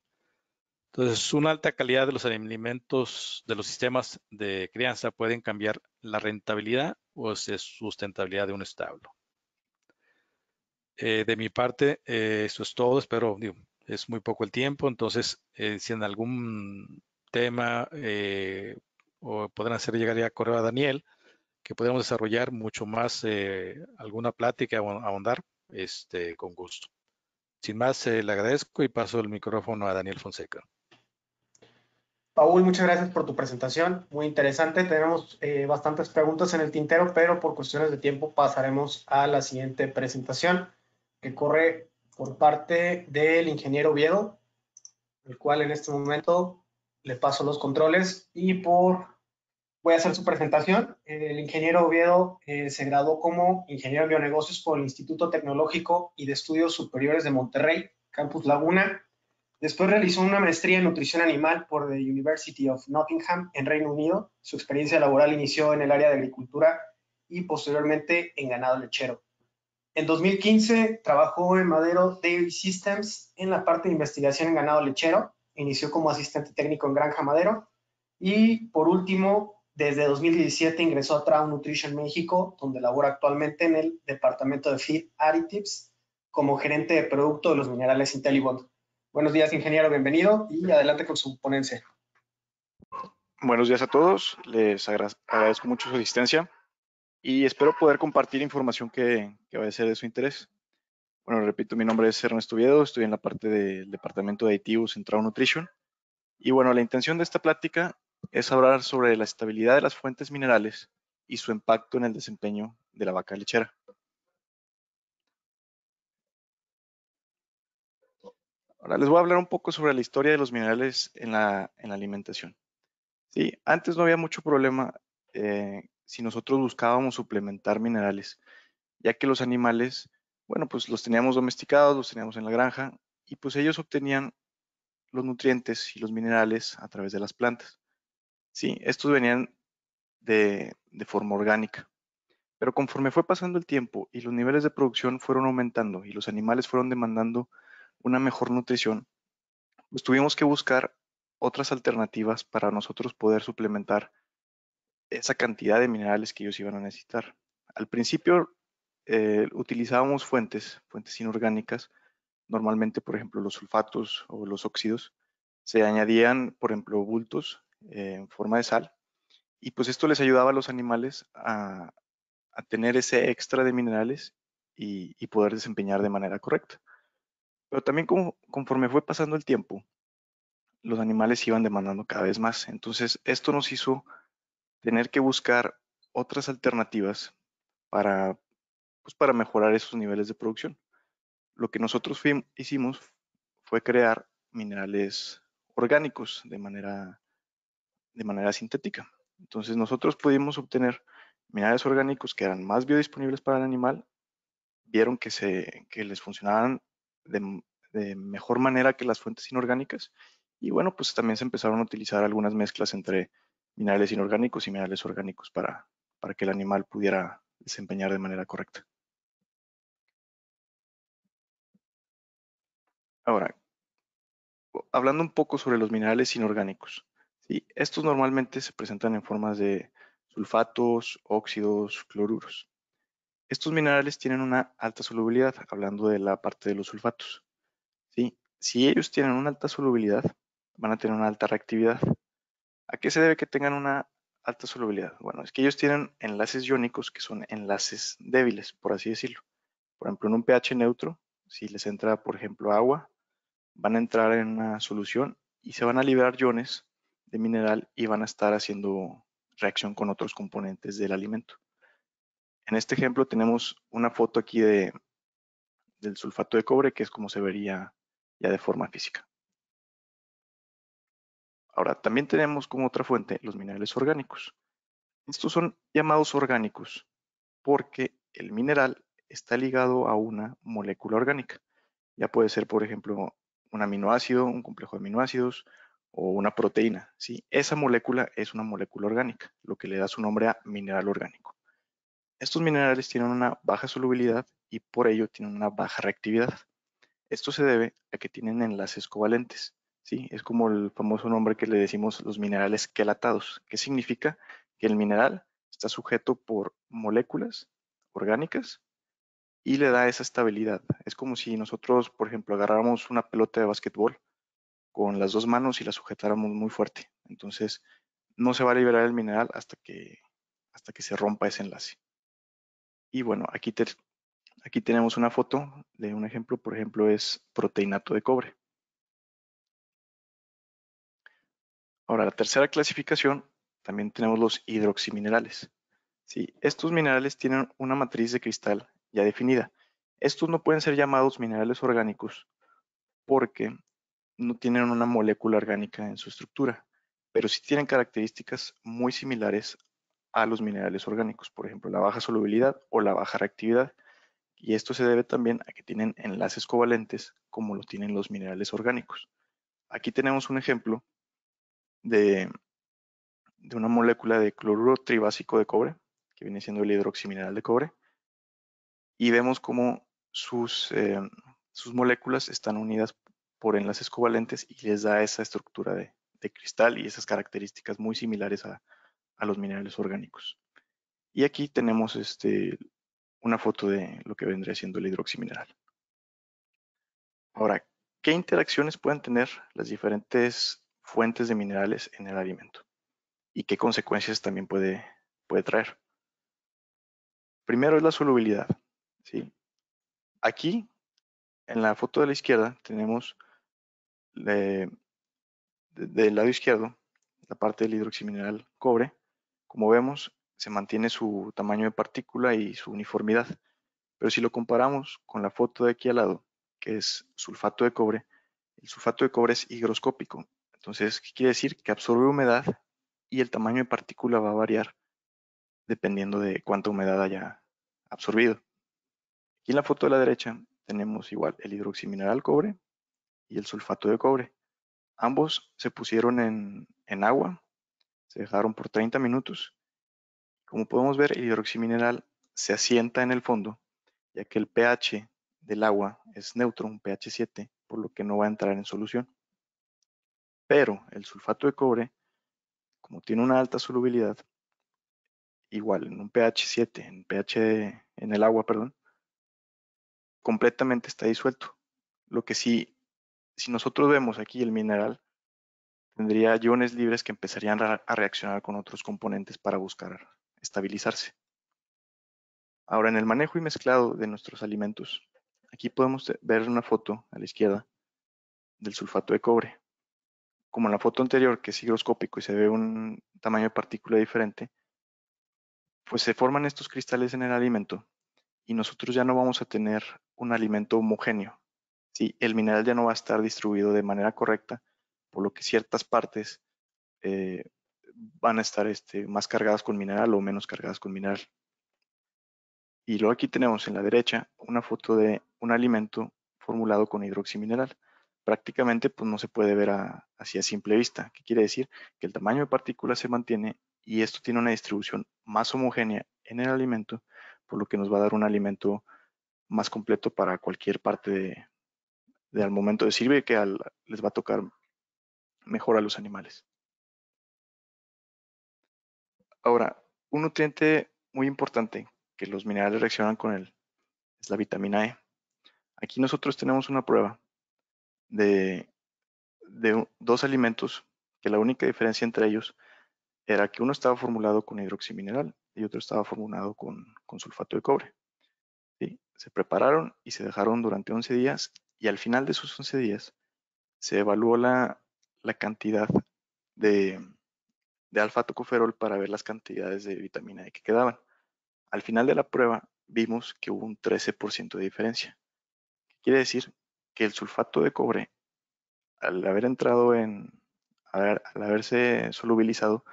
Entonces, una alta calidad de los alimentos de los sistemas de crianza pueden cambiar la rentabilidad o sustentabilidad de un establo. Eh, de mi parte, eh, eso es todo. Espero, es muy poco el tiempo. Entonces, eh, si en algún tema, eh, o podrán hacer llegar ya correo a Daniel, que podemos desarrollar mucho más eh, alguna plática o ahondar este, con gusto. Sin más, eh, le agradezco y paso el micrófono a Daniel Fonseca. Paul, muchas gracias por tu presentación, muy interesante. Tenemos bastantes preguntas en el tintero, pero por cuestiones de tiempo pasaremos a la siguiente presentación, que corre por parte del ingeniero Viedo, el cual en este momento le paso los controles y por voy a hacer su presentación. El ingeniero Oviedo eh, se graduó como ingeniero en bionegocios por el Instituto Tecnológico y de Estudios Superiores de Monterrey, Campus Laguna. Después realizó una maestría en nutrición animal por la University of Nottingham en Reino Unido. Su experiencia laboral inició en el área de agricultura y posteriormente en ganado lechero. En 2015 trabajó en Madero Dairy Systems en la parte de investigación en ganado lechero inició como asistente técnico en Granja Madero y por último, desde 2017 ingresó a Traum Nutrition México, donde labora actualmente en el departamento de Feed Additives como gerente de producto de los minerales IntelliBond. Buenos días, ingeniero, bienvenido y adelante con su ponencia. Buenos días a todos, les agradezco mucho su asistencia y espero poder compartir información que, que vaya a ser de su interés. Bueno, repito, mi nombre es Ernesto Viedo, estoy en la parte del departamento de ITU Central Nutrition. Y bueno, la intención de esta plática es hablar sobre la estabilidad de las fuentes minerales y su impacto en el desempeño de la vaca lechera. Ahora les voy a hablar un poco sobre la historia de los minerales en la, alimentación. Sí, antes no había mucho problema eh, si nosotros buscábamos suplementar minerales, ya que los animales bueno, pues los teníamos domesticados, los teníamos en la granja y pues ellos obtenían los nutrientes y los minerales a través de las plantas. Sí, estos venían de, de forma orgánica. Pero conforme fue pasando el tiempo y los niveles de producción fueron aumentando y los animales fueron demandando una mejor nutrición, pues tuvimos que buscar otras alternativas para nosotros poder suplementar esa cantidad de minerales que ellos iban a necesitar. Al principio eh, utilizábamos fuentes, fuentes inorgánicas, normalmente, por ejemplo, los sulfatos o los óxidos, se añadían, por ejemplo, bultos en forma de sal, y pues esto les ayudaba a los animales a, tener ese extra de minerales y, poder desempeñar de manera correcta. Pero también conforme fue pasando el tiempo, los animales iban demandando cada vez más. Entonces, esto nos hizo tener que buscar otras alternativas para pues para mejorar esos niveles de producción. Lo que nosotros hicimos fue crear minerales orgánicos de manera, de manera sintética. Entonces nosotros pudimos obtener minerales orgánicos que eran más biodisponibles para el animal, vieron que, se, que les funcionaban de, de mejor manera que las fuentes inorgánicas y bueno, pues también se empezaron a utilizar algunas mezclas entre minerales inorgánicos y minerales orgánicos para, para que el animal pudiera desempeñar de manera correcta. Ahora, hablando un poco sobre los minerales inorgánicos. ¿sí? Estos normalmente se presentan en formas de sulfatos, óxidos, cloruros. Estos minerales tienen una alta solubilidad, hablando de la parte de los sulfatos. ¿sí? Si ellos tienen una alta solubilidad, van a tener una alta reactividad. ¿A qué se debe que tengan una alta solubilidad? Bueno, es que ellos tienen enlaces iónicos que son enlaces débiles, por así decirlo. Por ejemplo, en un pH neutro, si les entra, por ejemplo, agua, van a entrar en una solución y se van a liberar iones de mineral y van a estar haciendo reacción con otros componentes del alimento. En este ejemplo tenemos una foto aquí de, del sulfato de cobre, que es como se vería ya de forma física. Ahora, también tenemos como otra fuente los minerales orgánicos. Estos son llamados orgánicos porque el mineral está ligado a una molécula orgánica. Ya puede ser, por ejemplo, un aminoácido, un complejo de aminoácidos o una proteína. ¿sí? Esa molécula es una molécula orgánica, lo que le da su nombre a mineral orgánico. Estos minerales tienen una baja solubilidad y por ello tienen una baja reactividad. Esto se debe a que tienen enlaces covalentes. ¿sí? Es como el famoso nombre que le decimos los minerales quelatados, que significa que el mineral está sujeto por moléculas orgánicas y le da esa estabilidad. Es como si nosotros, por ejemplo, agarráramos una pelota de basquetbol con las dos manos y la sujetáramos muy fuerte. Entonces, no se va a liberar el mineral hasta que, hasta que se rompa ese enlace. Y bueno, aquí, aquí tenemos una foto de un ejemplo, por ejemplo, es proteinato de cobre. Ahora, la tercera clasificación, también tenemos los hidroximinerales. Sí, estos minerales tienen una matriz de cristal ya definida. Estos no pueden ser llamados minerales orgánicos porque no tienen una molécula orgánica en su estructura, pero sí tienen características muy similares a los minerales orgánicos, por ejemplo, la baja solubilidad o la baja reactividad. Y esto se debe también a que tienen enlaces covalentes como lo tienen los minerales orgánicos. Aquí tenemos un ejemplo de, una molécula de cloruro tribásico de cobre, que viene siendo el hidroximineral de cobre, y vemos cómo sus, eh, sus moléculas están unidas por enlaces covalentes y les da esa estructura de, cristal y esas características muy similares a, los minerales orgánicos. Y aquí tenemos este, una foto de lo que vendría siendo el hidroximineral. Ahora, ¿qué interacciones pueden tener las diferentes fuentes de minerales en el alimento? ¿Y qué consecuencias también puede, puede traer? Primero es la solubilidad. Aquí, en la foto de la izquierda, tenemos del lado izquierdo la parte del hidroximineral cobre. Como vemos, se mantiene su tamaño de partícula y su uniformidad. Pero si lo comparamos con la foto de aquí al lado, que es sulfato de cobre, el sulfato de cobre es higroscópico. Entonces, ¿qué quiere decir? Que absorbe humedad y el tamaño de partícula va a variar dependiendo de cuánta humedad haya absorbido. Aquí en la foto de la derecha tenemos igual el hidroximineral cobre y el sulfato de cobre. Ambos se pusieron en, agua, se dejaron por 30 minutos. Como podemos ver, el hidroximineral se asienta en el fondo, ya que el pH del agua es neutro, un pH 7, por lo que no va a entrar en solución. Pero el sulfato de cobre, como tiene una alta solubilidad, igual en un pH 7, en pH en el agua, perdón, completamente está disuelto. Lo que sí, si nosotros vemos aquí el mineral, tendría iones libres que empezarían a reaccionar con otros componentes para buscar estabilizarse. Ahora, en el manejo y mezclado de nuestros alimentos, aquí podemos ver una foto a la izquierda del sulfato de cobre. Como en la foto anterior, que es higroscópico y se ve un tamaño de partícula diferente, pues se forman estos cristales en el alimento y nosotros ya no vamos a tener un alimento homogéneo. si El mineral ya no va a estar distribuido de manera correcta, por lo que ciertas partes eh, van a estar este, más cargadas con mineral o menos cargadas con mineral. Y luego aquí tenemos en la derecha una foto de un alimento formulado con hidroximineral. Prácticamente pues, no se puede ver así a simple vista. que quiere decir? Que el tamaño de partículas se mantiene y esto tiene una distribución más homogénea en el alimento, por lo que nos va a dar un alimento más completo para cualquier parte de, al momento de sirve que les va a tocar mejor a los animales. Ahora, un nutriente muy importante que los minerales reaccionan con él es la vitamina E. Aquí nosotros tenemos una prueba de, dos alimentos que la única diferencia entre ellos era que uno estaba formulado con hidroximineral y otro estaba formulado con sulfato de cobre. Se prepararon y se dejaron durante 11 días y al final de sus 11 días se evaluó la, cantidad de, de alfa para ver las cantidades de vitamina E que quedaban. Al final de la prueba vimos que hubo un 13% de diferencia. Quiere decir que el sulfato de cobre, al haber entrado en, al haberse solubilizado,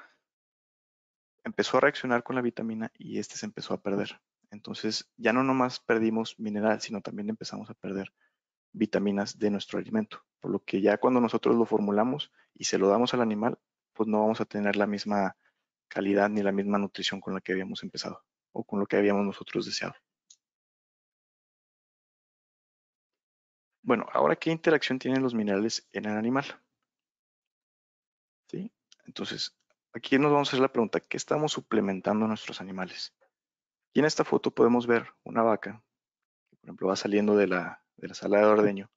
empezó a reaccionar con la vitamina y éste se empezó a perder. Entonces ya no nomás perdimos mineral, sino también empezamos a perder vitaminas de nuestro alimento. Por lo que ya cuando nosotros lo formulamos y se lo damos al animal, pues no vamos a tener la misma calidad ni la misma nutrición con la que habíamos empezado o con lo que habíamos nosotros deseado. Bueno, ahora, ¿qué interacción tienen los minerales en el animal? ¿Sí? Entonces, aquí nos vamos a hacer la pregunta, ¿qué estamos suplementando nuestros animales? Y en esta foto podemos ver una vaca, que por ejemplo va saliendo de la, de sala de ordeño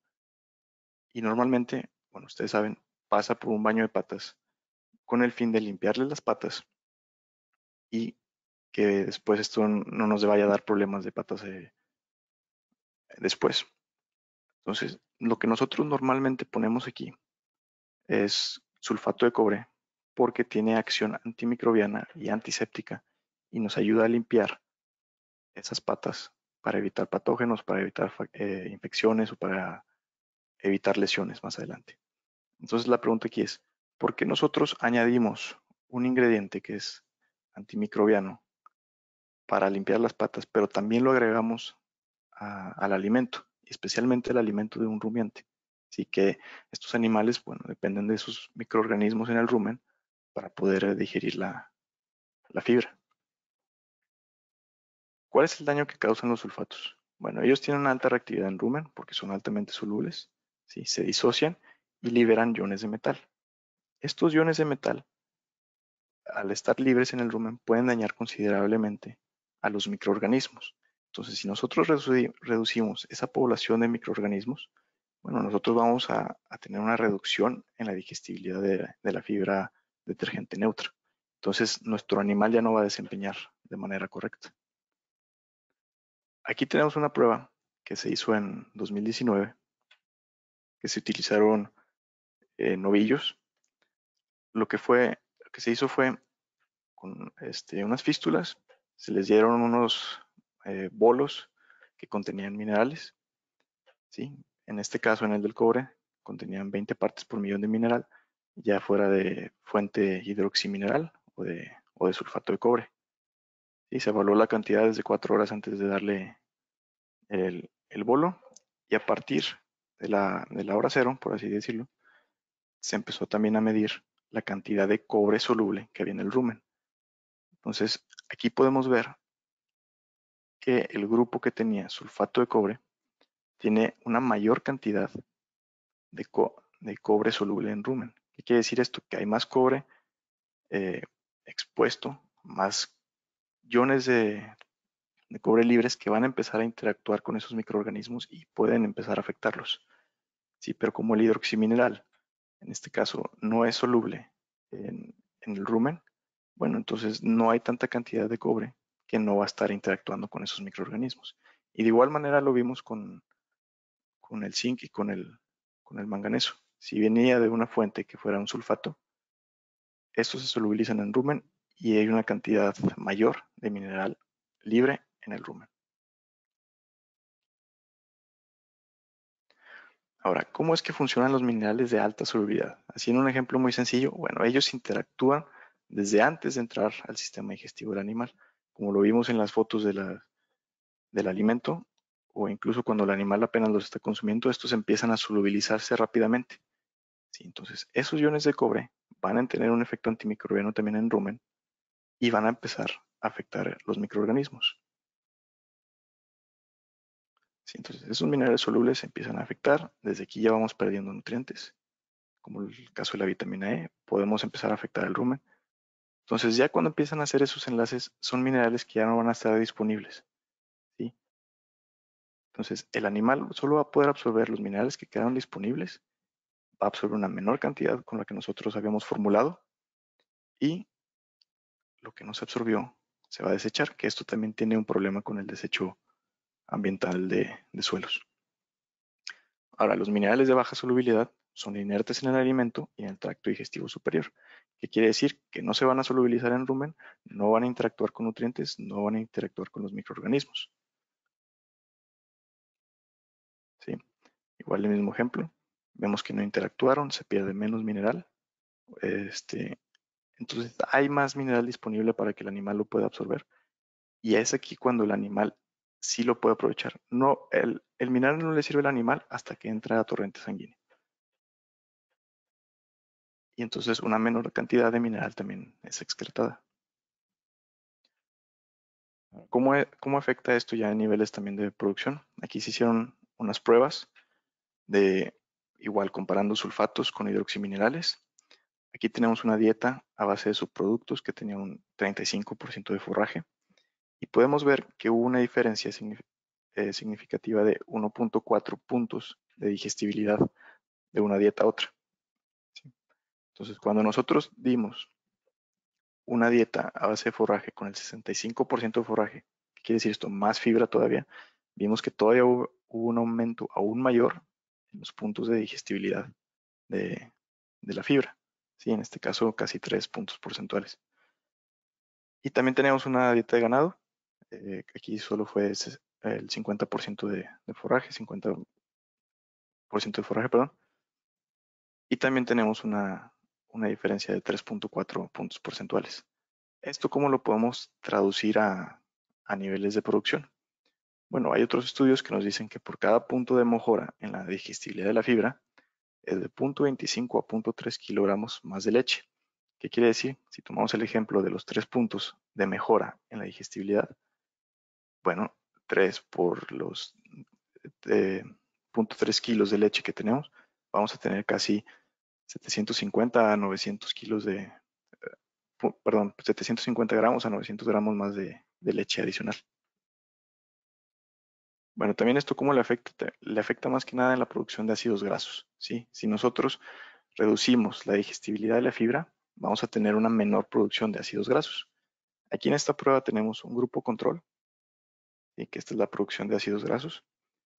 y normalmente, bueno, ustedes saben, pasa por un baño de patas con el fin de limpiarle las patas y que después esto no nos vaya a dar problemas de patas eh, después. Entonces, lo que nosotros normalmente ponemos aquí es sulfato de cobre porque tiene acción antimicrobiana y antiséptica y nos ayuda a limpiar esas patas para evitar patógenos, para evitar eh, infecciones o para evitar lesiones más adelante. Entonces la pregunta aquí es, ¿por qué nosotros añadimos un ingrediente que es antimicrobiano para limpiar las patas, pero también lo agregamos al alimento, especialmente el alimento de un rumiante? Así que estos animales, bueno, dependen de sus microorganismos en el rumen para poder digerir la fibra. ¿Cuál es el daño que causan los sulfatos? Bueno, ellos tienen una alta reactividad en rumen porque son altamente solubles, ¿sí? se disocian y liberan iones de metal. Estos iones de metal, al estar libres en el rumen, pueden dañar considerablemente a los microorganismos. Entonces, si nosotros reducimos esa población de microorganismos, bueno, nosotros vamos a, tener una reducción en la digestibilidad de la fibra detergente neutra. Entonces, nuestro animal ya no va a desempeñar de manera correcta. Aquí tenemos una prueba que se hizo en 2019, que se utilizaron eh, novillos. Lo que, fue, lo que se hizo fue con este, unas fístulas, se les dieron unos eh, bolos que contenían minerales. En este caso, en el del cobre, contenían 20 partes por millón de mineral, ya fuera de fuente hidroximineral o de sulfato de cobre y se evaluó la cantidad desde cuatro horas antes de darle el, bolo y a partir de la, hora cero, por así decirlo, se empezó también a medir la cantidad de cobre soluble que había en el rumen. Entonces, aquí podemos ver que el grupo que tenía sulfato de cobre tiene una mayor cantidad de, de cobre soluble en rumen. ¿Qué quiere decir esto? Que hay más cobre eh, expuesto, más iones de, cobre libres que van a empezar a interactuar con esos microorganismos y pueden empezar a afectarlos. Sí, pero como el hidroximineral, en este caso, no es soluble en, el rumen, bueno, entonces no hay tanta cantidad de cobre que no va a estar interactuando con esos microorganismos. Y de igual manera lo vimos con, el zinc y con el, con el manganeso. Si venía de una fuente que fuera un sulfato, estos se solubilizan en rumen y hay una cantidad mayor de mineral libre en el rumen. Ahora, ¿cómo es que funcionan los minerales de alta solubilidad? en un ejemplo muy sencillo, bueno, ellos interactúan desde antes de entrar al sistema digestivo del animal, como lo vimos en las fotos del alimento, o incluso cuando el animal apenas los está consumiendo, estos empiezan a solubilizarse rápidamente. Sí, entonces, esos iones de cobre van a tener un efecto antimicrobiano también en rumen y van a empezar a afectar los microorganismos. Sí, entonces, esos minerales solubles empiezan a afectar. Desde aquí ya vamos perdiendo nutrientes, como el caso de la vitamina E. Podemos empezar a afectar el rumen. Entonces, ya cuando empiezan a hacer esos enlaces, son minerales que ya no van a estar disponibles. ¿sí? Entonces, el animal solo va a poder absorber los minerales que quedaron disponibles, va a absorber una menor cantidad con la que nosotros habíamos formulado y lo que no se absorbió se va a desechar, que esto también tiene un problema con el desecho ambiental de, suelos. Ahora, los minerales de baja solubilidad son inertes en el alimento y en el tracto digestivo superior, que quiere decir que no se van a solubilizar en rumen, no van a interactuar con nutrientes, no van a interactuar con los microorganismos. ¿Sí? Igual el mismo ejemplo, vemos que no interactuaron, se pierde menos mineral, este, entonces hay más mineral disponible para que el animal lo pueda absorber. Y es aquí cuando el animal sí lo puede aprovechar. No, el, mineral no le sirve al animal hasta que entra a torrente sanguíneo. Y entonces una menor cantidad de mineral también es excretada. ¿Cómo, e, ¿Cómo, afecta esto ya en niveles también de producción? Aquí se hicieron unas pruebas de igual comparando sulfatos con hidroximinerales Aquí tenemos una dieta a base de subproductos que tenía un 35% de forraje y podemos ver que hubo una diferencia eh, significativa de 1.4 puntos de digestibilidad de una dieta a otra. Entonces, cuando nosotros dimos una dieta a base de forraje con el 65% de forraje, ¿qué quiere decir esto? Más fibra todavía, vimos que todavía hubo, un aumento aún mayor en los puntos de digestibilidad de la fibra. ¿sí? en este caso casi 3 puntos porcentuales. Y también tenemos una dieta de ganado, eh, aquí solo fue el 50% de, forraje, 50% de forraje, perdón. Y también tenemos una, diferencia de 3.4 puntos porcentuales. ¿Esto cómo lo podemos traducir a niveles de producción? Bueno, hay otros estudios que nos dicen que por cada punto de mejora en la digestibilidad de la fibra, es de 0.25 a 0.3 kilogramos más de leche. ¿Qué quiere decir? Si tomamos el ejemplo de los tres puntos de mejora en la digestibilidad, bueno, 3 por los 0.3 eh, kilos de leche que tenemos, vamos a tener casi 750 a 900 kilos de, eh, perdón, 750 gramos a 900 gramos más de leche adicional. Bueno, también esto cómo le afecta, le afecta más que nada en la producción de ácidos grasos, ¿sí? Si nosotros reducimos la digestibilidad de la fibra, vamos a tener una menor producción de ácidos grasos. Aquí en esta prueba tenemos un grupo control, ¿sí? que esta es la producción de ácidos grasos,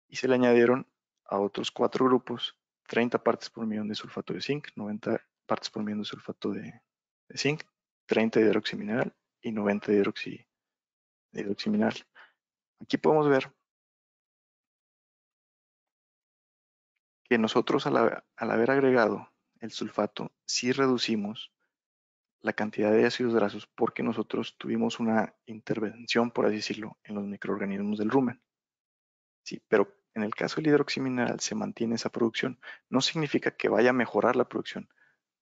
y se le añadieron a otros cuatro grupos 30 partes por millón de sulfato de zinc, 90 partes por millón de sulfato de, zinc, 30 de hidroximineral y 90 de hidroximineral. Aquí podemos ver que nosotros al, haber, agregado el sulfato, sí reducimos la cantidad de ácidos grasos porque nosotros tuvimos una intervención, por así decirlo, en los microorganismos del rumen. Sí, pero en el caso del hidroximineral se mantiene esa producción. No significa que vaya a mejorar la producción,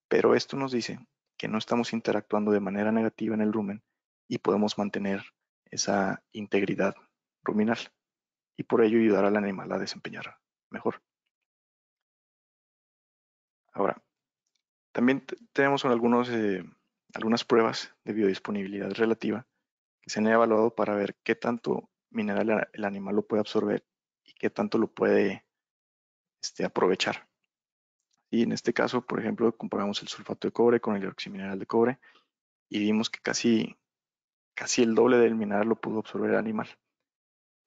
pero esto nos dice que no estamos interactuando de manera negativa en el rumen y podemos mantener esa integridad ruminal y por ello ayudar al animal a desempeñar mejor. Ahora, también tenemos eh, algunas pruebas de biodisponibilidad relativa que se han evaluado para ver qué tanto mineral el animal lo puede absorber y qué tanto lo puede este, aprovechar. Y en este caso, por ejemplo, comparamos el sulfato de cobre con el oximineral de cobre y vimos que casi, casi el doble del mineral lo pudo absorber el animal.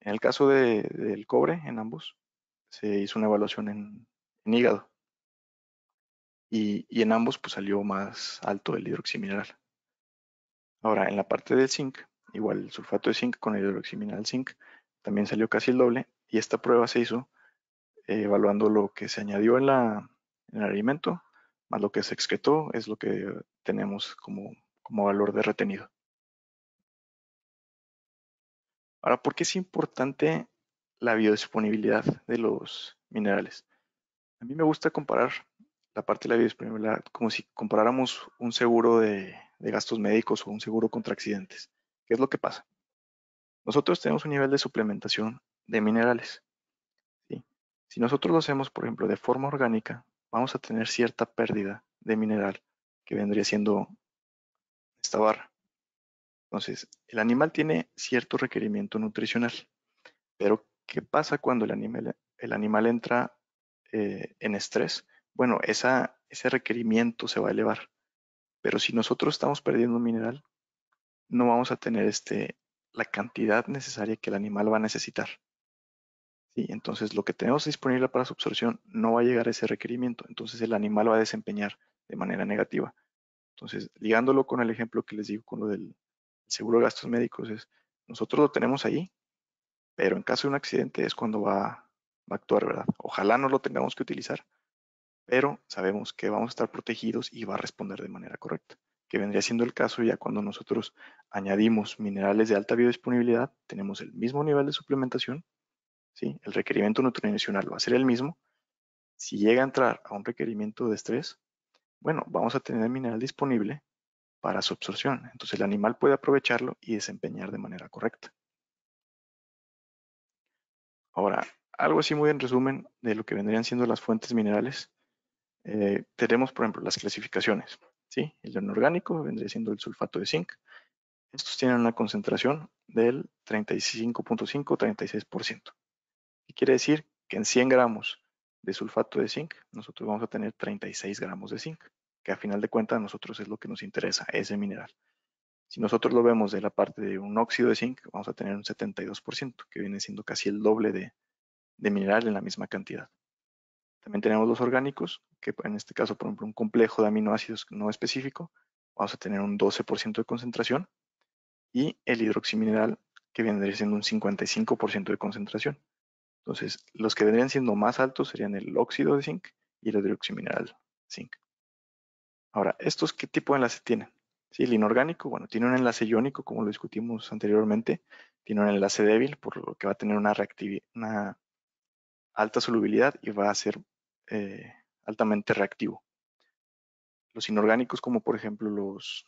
En el caso del cobre, en ambos, se hizo una evaluación en hígado y, en ambos pues, salió más alto el hidroximineral. Ahora, en la parte del zinc, igual el sulfato de zinc con el hidroximinal zinc también salió casi el doble y esta prueba se hizo eh, evaluando lo que se añadió en, el alimento más lo que se excretó es lo que tenemos como, como valor de retenido. Ahora, ¿por qué es importante la biodisponibilidad de los minerales? A mí me gusta comparar la parte de la vida es como si comparáramos un seguro de, gastos médicos o un seguro contra accidentes. ¿Qué es lo que pasa? Nosotros tenemos un nivel de suplementación de minerales. Si nosotros lo hacemos, por ejemplo, de forma orgánica, vamos a tener cierta pérdida de mineral que vendría siendo esta barra. Entonces, el animal tiene cierto requerimiento nutricional, pero ¿qué pasa cuando el animal, el animal entra eh, en estrés? bueno, ese requerimiento se va a elevar. Pero si nosotros estamos perdiendo un mineral, no vamos a tener este, la cantidad necesaria que el animal va a necesitar. ¿Sí? Entonces, lo que tenemos disponible para su absorción no va a llegar a ese requerimiento. Entonces, el animal va a desempeñar de manera negativa. Entonces, ligándolo con el ejemplo que les digo con lo del seguro de gastos médicos, es nosotros lo tenemos ahí, pero en caso de un accidente es cuando va a actuar, ¿verdad? Ojalá no lo tengamos que utilizar, pero sabemos que vamos a estar protegidos y va a responder de manera correcta, que vendría siendo el caso ya cuando nosotros añadimos minerales de alta biodisponibilidad, tenemos el mismo nivel de suplementación, ¿sí? el requerimiento nutricional va a ser el mismo, si llega a entrar a un requerimiento de estrés, bueno, vamos a tener mineral disponible para su absorción, entonces el animal puede aprovecharlo y desempeñar de manera correcta. Ahora, algo así muy en resumen de lo que vendrían siendo las fuentes minerales eh, tenemos, por ejemplo, las clasificaciones. ¿sí? El orgánico vendría siendo el sulfato de zinc. Estos tienen una concentración del 35.5-36%. y quiere decir? Que en 100 gramos de sulfato de zinc, nosotros vamos a tener 36 gramos de zinc, que a final de cuentas nosotros es lo que nos interesa, ese mineral. Si nosotros lo vemos de la parte de un óxido de zinc, vamos a tener un 72%, que viene siendo casi el doble de mineral en la misma cantidad. También tenemos los orgánicos, que en este caso, por ejemplo, un complejo de aminoácidos no específico, vamos a tener un 12% de concentración, y el hidroximineral, que vendría siendo un 55% de concentración. Entonces, los que vendrían siendo más altos serían el óxido de zinc y el hidroximineral zinc. Ahora, ¿estos qué tipo de enlace tienen? Sí, el inorgánico, bueno, tiene un enlace iónico, como lo discutimos anteriormente, tiene un enlace débil, por lo que va a tener una, una alta solubilidad y va a ser eh, altamente reactivo. Los inorgánicos, como por ejemplo los,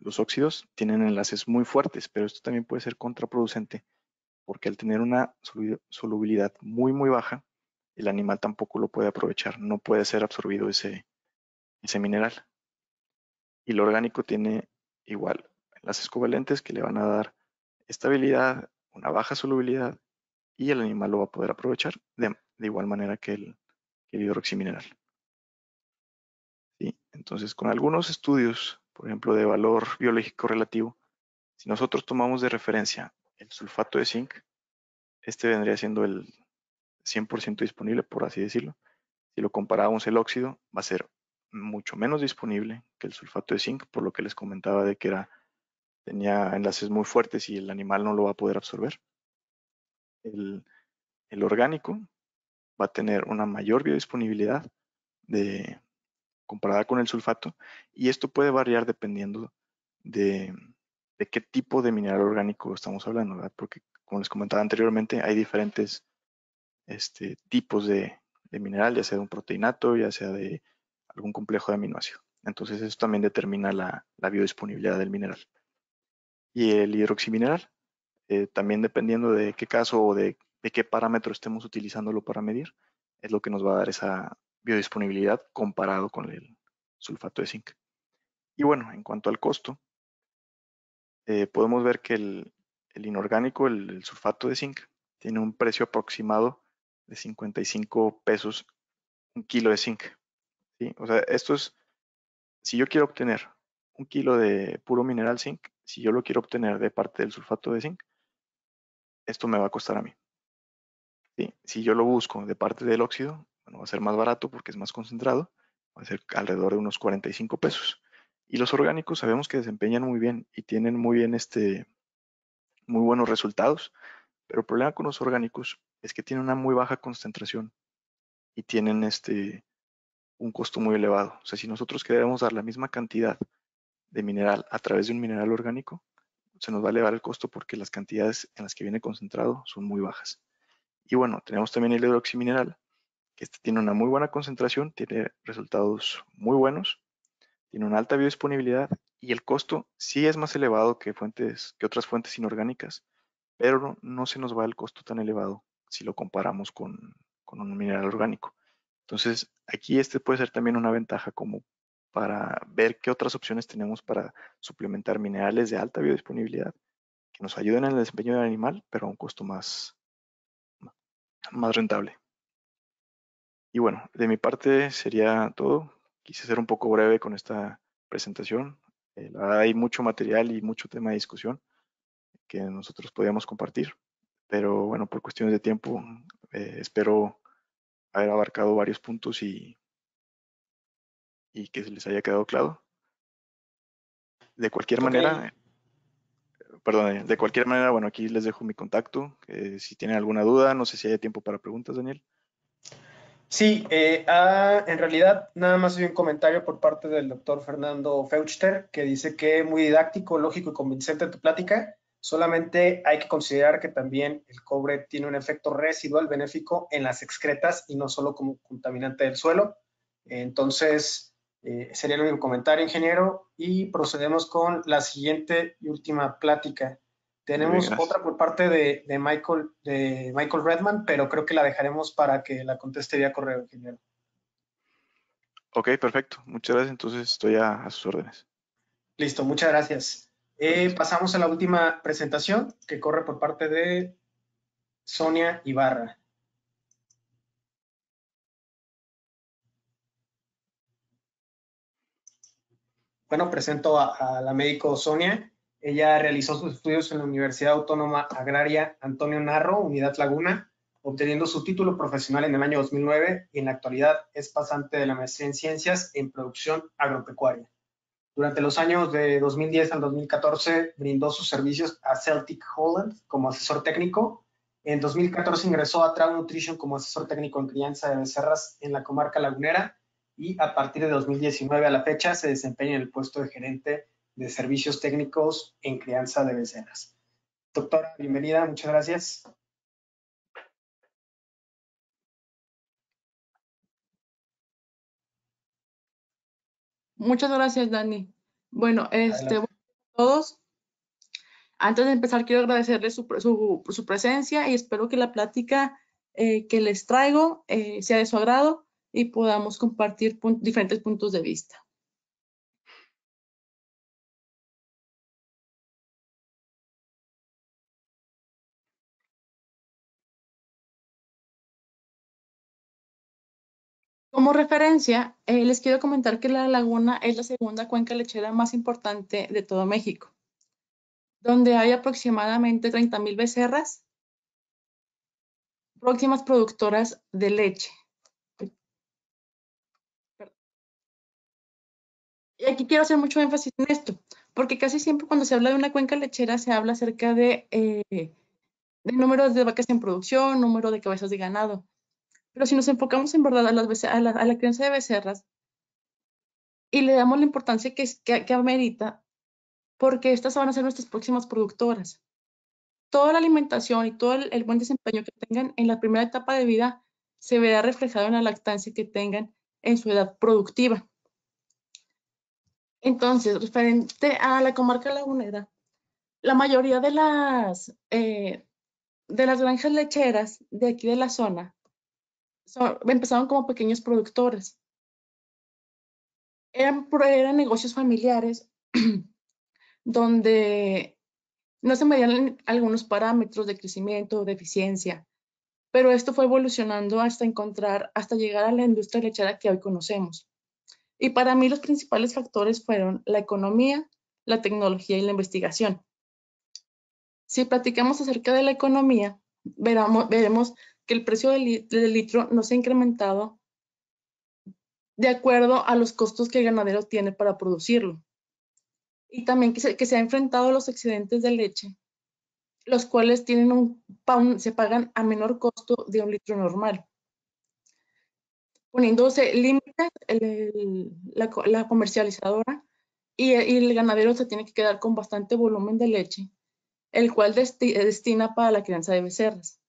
los óxidos, tienen enlaces muy fuertes, pero esto también puede ser contraproducente porque al tener una solubilidad muy, muy baja, el animal tampoco lo puede aprovechar, no puede ser absorbido ese, ese mineral. Y lo orgánico tiene igual enlaces covalentes que le van a dar estabilidad, una baja solubilidad y el animal lo va a poder aprovechar de igual manera que el, el hidroximineral. Entonces, con algunos estudios, por ejemplo, de valor biológico relativo, si nosotros tomamos de referencia el sulfato de zinc, este vendría siendo el 100% disponible, por así decirlo. Si lo comparamos el óxido, va a ser mucho menos disponible que el sulfato de zinc, por lo que les comentaba de que era, tenía enlaces muy fuertes y el animal no lo va a poder absorber. el orgánico va a tener una mayor biodisponibilidad comparada con el sulfato y esto puede variar dependiendo de, qué tipo de mineral orgánico estamos hablando, ¿verdad? porque como les comentaba anteriormente hay diferentes este, tipos de, mineral, ya sea de un proteinato, ya sea de algún complejo de aminoácido. Entonces eso también determina la, biodisponibilidad del mineral. Y el hidroximineral, eh, también dependiendo de qué caso o de de qué parámetro estemos utilizándolo para medir, es lo que nos va a dar esa biodisponibilidad comparado con el sulfato de zinc. Y bueno, en cuanto al costo, eh, podemos ver que el, inorgánico, el, sulfato de zinc, tiene un precio aproximado de 55 pesos un kilo de zinc. O sea, esto es, si yo quiero obtener un kilo de puro mineral zinc, si yo lo quiero obtener de parte del sulfato de zinc, esto me va a costar a mí. Si yo lo busco de parte del óxido, bueno, va a ser más barato porque es más concentrado, va a ser alrededor de unos 45 pesos. Y los orgánicos sabemos que desempeñan muy bien y tienen muy bien este, muy buenos resultados, pero el problema con los orgánicos es que tienen una muy baja concentración y tienen este, un costo muy elevado. O sea, si nosotros queremos dar la misma cantidad de mineral a través de un mineral orgánico, se nos va a elevar el costo porque las cantidades en las que viene concentrado son muy bajas. Y bueno, tenemos también el hidroximineral, que este tiene una muy buena concentración, tiene resultados muy buenos, tiene una alta biodisponibilidad y el costo sí es más elevado que, fuentes, que otras fuentes inorgánicas, pero no, se nos va el costo tan elevado si lo comparamos con, con un mineral orgánico. Entonces, aquí este puede ser también una ventaja como para ver qué otras opciones tenemos para suplementar minerales de alta biodisponibilidad que nos ayuden en el desempeño del animal, pero a un costo más, más rentable. Y bueno, de mi parte sería todo. Quise ser un poco breve con esta presentación. Eh, hay mucho material y mucho tema de discusión que nosotros podíamos compartir, pero bueno, por cuestiones de tiempo eh, espero haber abarcado varios puntos y, y que se les haya quedado claro. De cualquier manera, perdón, eh, de cualquier manera, bueno, aquí les dejo mi contacto. Eh, si tienen alguna duda, no sé si hay tiempo para preguntas, Daniel. Sí, eh, ah, en realidad nada más hay un comentario por parte del doctor Fernando Feuchter que dice que muy didáctico, lógico y convincente tu plática. Solamente hay que considerar que también el cobre tiene un efecto residual benéfico en las excretas y no solo como contaminante del suelo. Entonces, eh, sería el único comentario, ingeniero, y procedemos con la siguiente y última plática. Tenemos otra por parte de, Michael, de Michael Redman, pero creo que la dejaremos para que la conteste vía correo, ingeniero. Ok, perfecto. Muchas gracias. Entonces estoy a, sus órdenes. Listo, muchas eh, gracias. pasamos a la última presentación que corre por parte de Sonia Ibarra. bueno, presento a, la médico Sonia. Ella realizó sus estudios en la Universidad Autónoma Agraria Antonio Narro, Unidad Laguna, obteniendo su título profesional en el año 2009 y en la actualidad es pasante de la maestría en Ciencias en Producción Agropecuaria. Durante los años de 2010 al 2014 brindó sus servicios a Celtic Holland como asesor técnico. En 2014 ingresó a Travel Nutrition como asesor técnico en crianza de becerras en la comarca lagunera y a partir de 2019 a la fecha se desempeña en el puesto de gerente de servicios técnicos en crianza de becerras. Doctora, bienvenida, muchas gracias. Muchas gracias, Dani. Bueno, este, a todos. Antes de empezar, quiero agradecerles su, su presencia y espero que la plática eh, que les traigo eh, sea de su agrado y podamos compartir diferentes puntos de vista. Como referencia, eh, les quiero comentar que la laguna es la segunda cuenca lechera más importante de todo México, donde hay aproximadamente 30.000 becerras próximas productoras de leche. Y aquí quiero hacer mucho énfasis en esto, porque casi siempre cuando se habla de una cuenca lechera se habla acerca de, eh, de números de vacas en producción, número de cabezas de ganado. Pero si nos enfocamos en verdad a, las, la, a crianza de becerras y le damos la importancia que, que, amerita, porque estas van a ser nuestras próximas productoras. Toda la alimentación y todo el buen desempeño que tengan en la primera etapa de vida se verá reflejado en la lactancia que tengan en su edad productiva. Entonces, referente a la comarca lagunera, la mayoría de las, eh, de las granjas lecheras de aquí de la zona son, empezaron como pequeños productores. Eran, eran negocios familiares donde no se medían algunos parámetros de crecimiento, de eficiencia, pero esto fue evolucionando hasta encontrar, hasta llegar a la industria lechera que hoy conocemos. Y para mí los principales factores fueron la economía, la tecnología y la investigación. Si platicamos acerca de la economía, veremos que el precio del, litro no se ha incrementado de acuerdo a los costos que el ganadero tiene para producirlo. Y también que se, ha enfrentado a los excedentes de leche, los cuales se pagan a menor costo de un litro normal poniéndose límites la, comercializadora y, el ganadero se tiene que quedar con bastante volumen de leche, el cual destina para la crianza de becerras.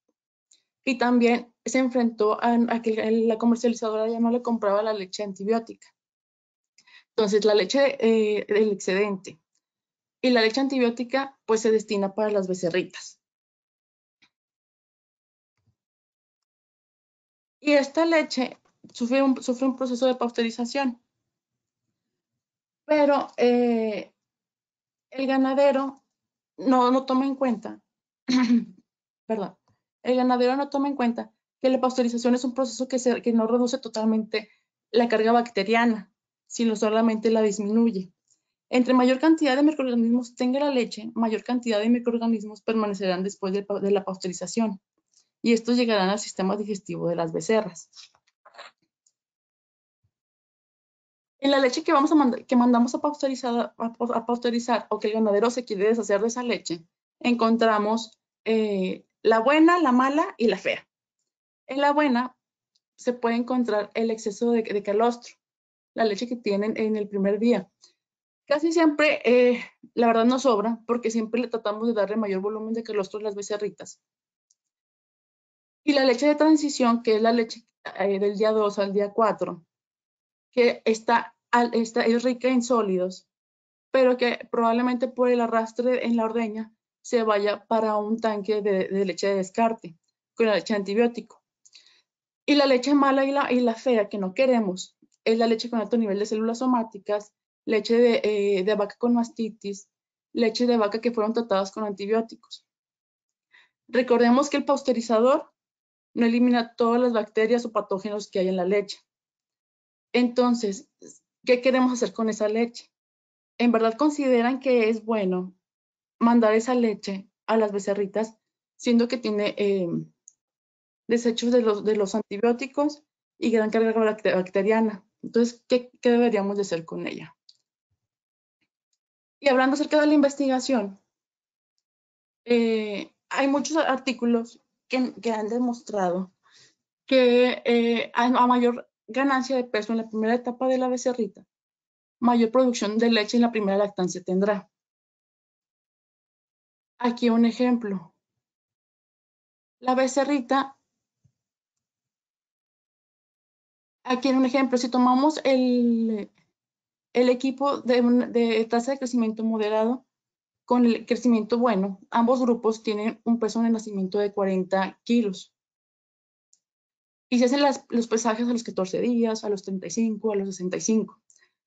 Y también se enfrentó a, que la comercializadora ya no le compraba la leche antibiótica. Entonces, la leche del eh, excedente y la leche antibiótica pues se destina para las becerritas. Y esta leche sufre un, proceso de pasteurización. Pero eh, el ganadero no, no toma en cuenta, perdón, el ganadero no toma en cuenta que la pasteurización es un proceso que, que no reduce totalmente la carga bacteriana, sino solamente la disminuye. Entre mayor cantidad de microorganismos tenga la leche, mayor cantidad de microorganismos permanecerán después de, de la pasteurización y estos llegarán al sistema digestivo de las becerras. En la leche que, vamos a que mandamos a pasteurizar, o que el ganadero se quiere deshacer de esa leche, encontramos eh, la buena, la mala y la fea. En la buena se puede encontrar el exceso de, calostro, la leche que tienen en el primer día. Casi siempre, eh, la verdad, no sobra porque siempre le tratamos de darle mayor volumen de calostro a las becerritas. Y la leche de transición, que es la leche eh, del día 2 al día 4, que está, es rica en sólidos, pero que probablemente por el arrastre en la ordeña se vaya para un tanque de, leche de descarte, con la leche antibiótico. Y la leche mala y la, y fea que no queremos es la leche con alto nivel de células somáticas, leche de, eh, de vaca con mastitis, leche de vaca que fueron tratadas con antibióticos. Recordemos que el pasteurizador no elimina todas las bacterias o patógenos que hay en la leche. Entonces, ¿qué queremos hacer con esa leche? ¿En verdad consideran que es bueno mandar esa leche a las becerritas, siendo que tiene eh, desechos de los, de los antibióticos y gran carga bacteriana? Entonces, ¿qué, deberíamos de hacer con ella? Y hablando acerca de la investigación, eh, hay muchos artículos que, han demostrado que eh, a mayor ganancia de peso en la primera etapa de la becerrita, mayor producción de leche en la primera lactancia tendrá. Aquí un ejemplo. La becerrita, aquí en un ejemplo, si tomamos el, el equipo de, de tasa de crecimiento moderado con el crecimiento bueno, ambos grupos tienen un peso en nacimiento de 40 kilos y se hacen los pesajes a los 14 días, a los 35, a los 65.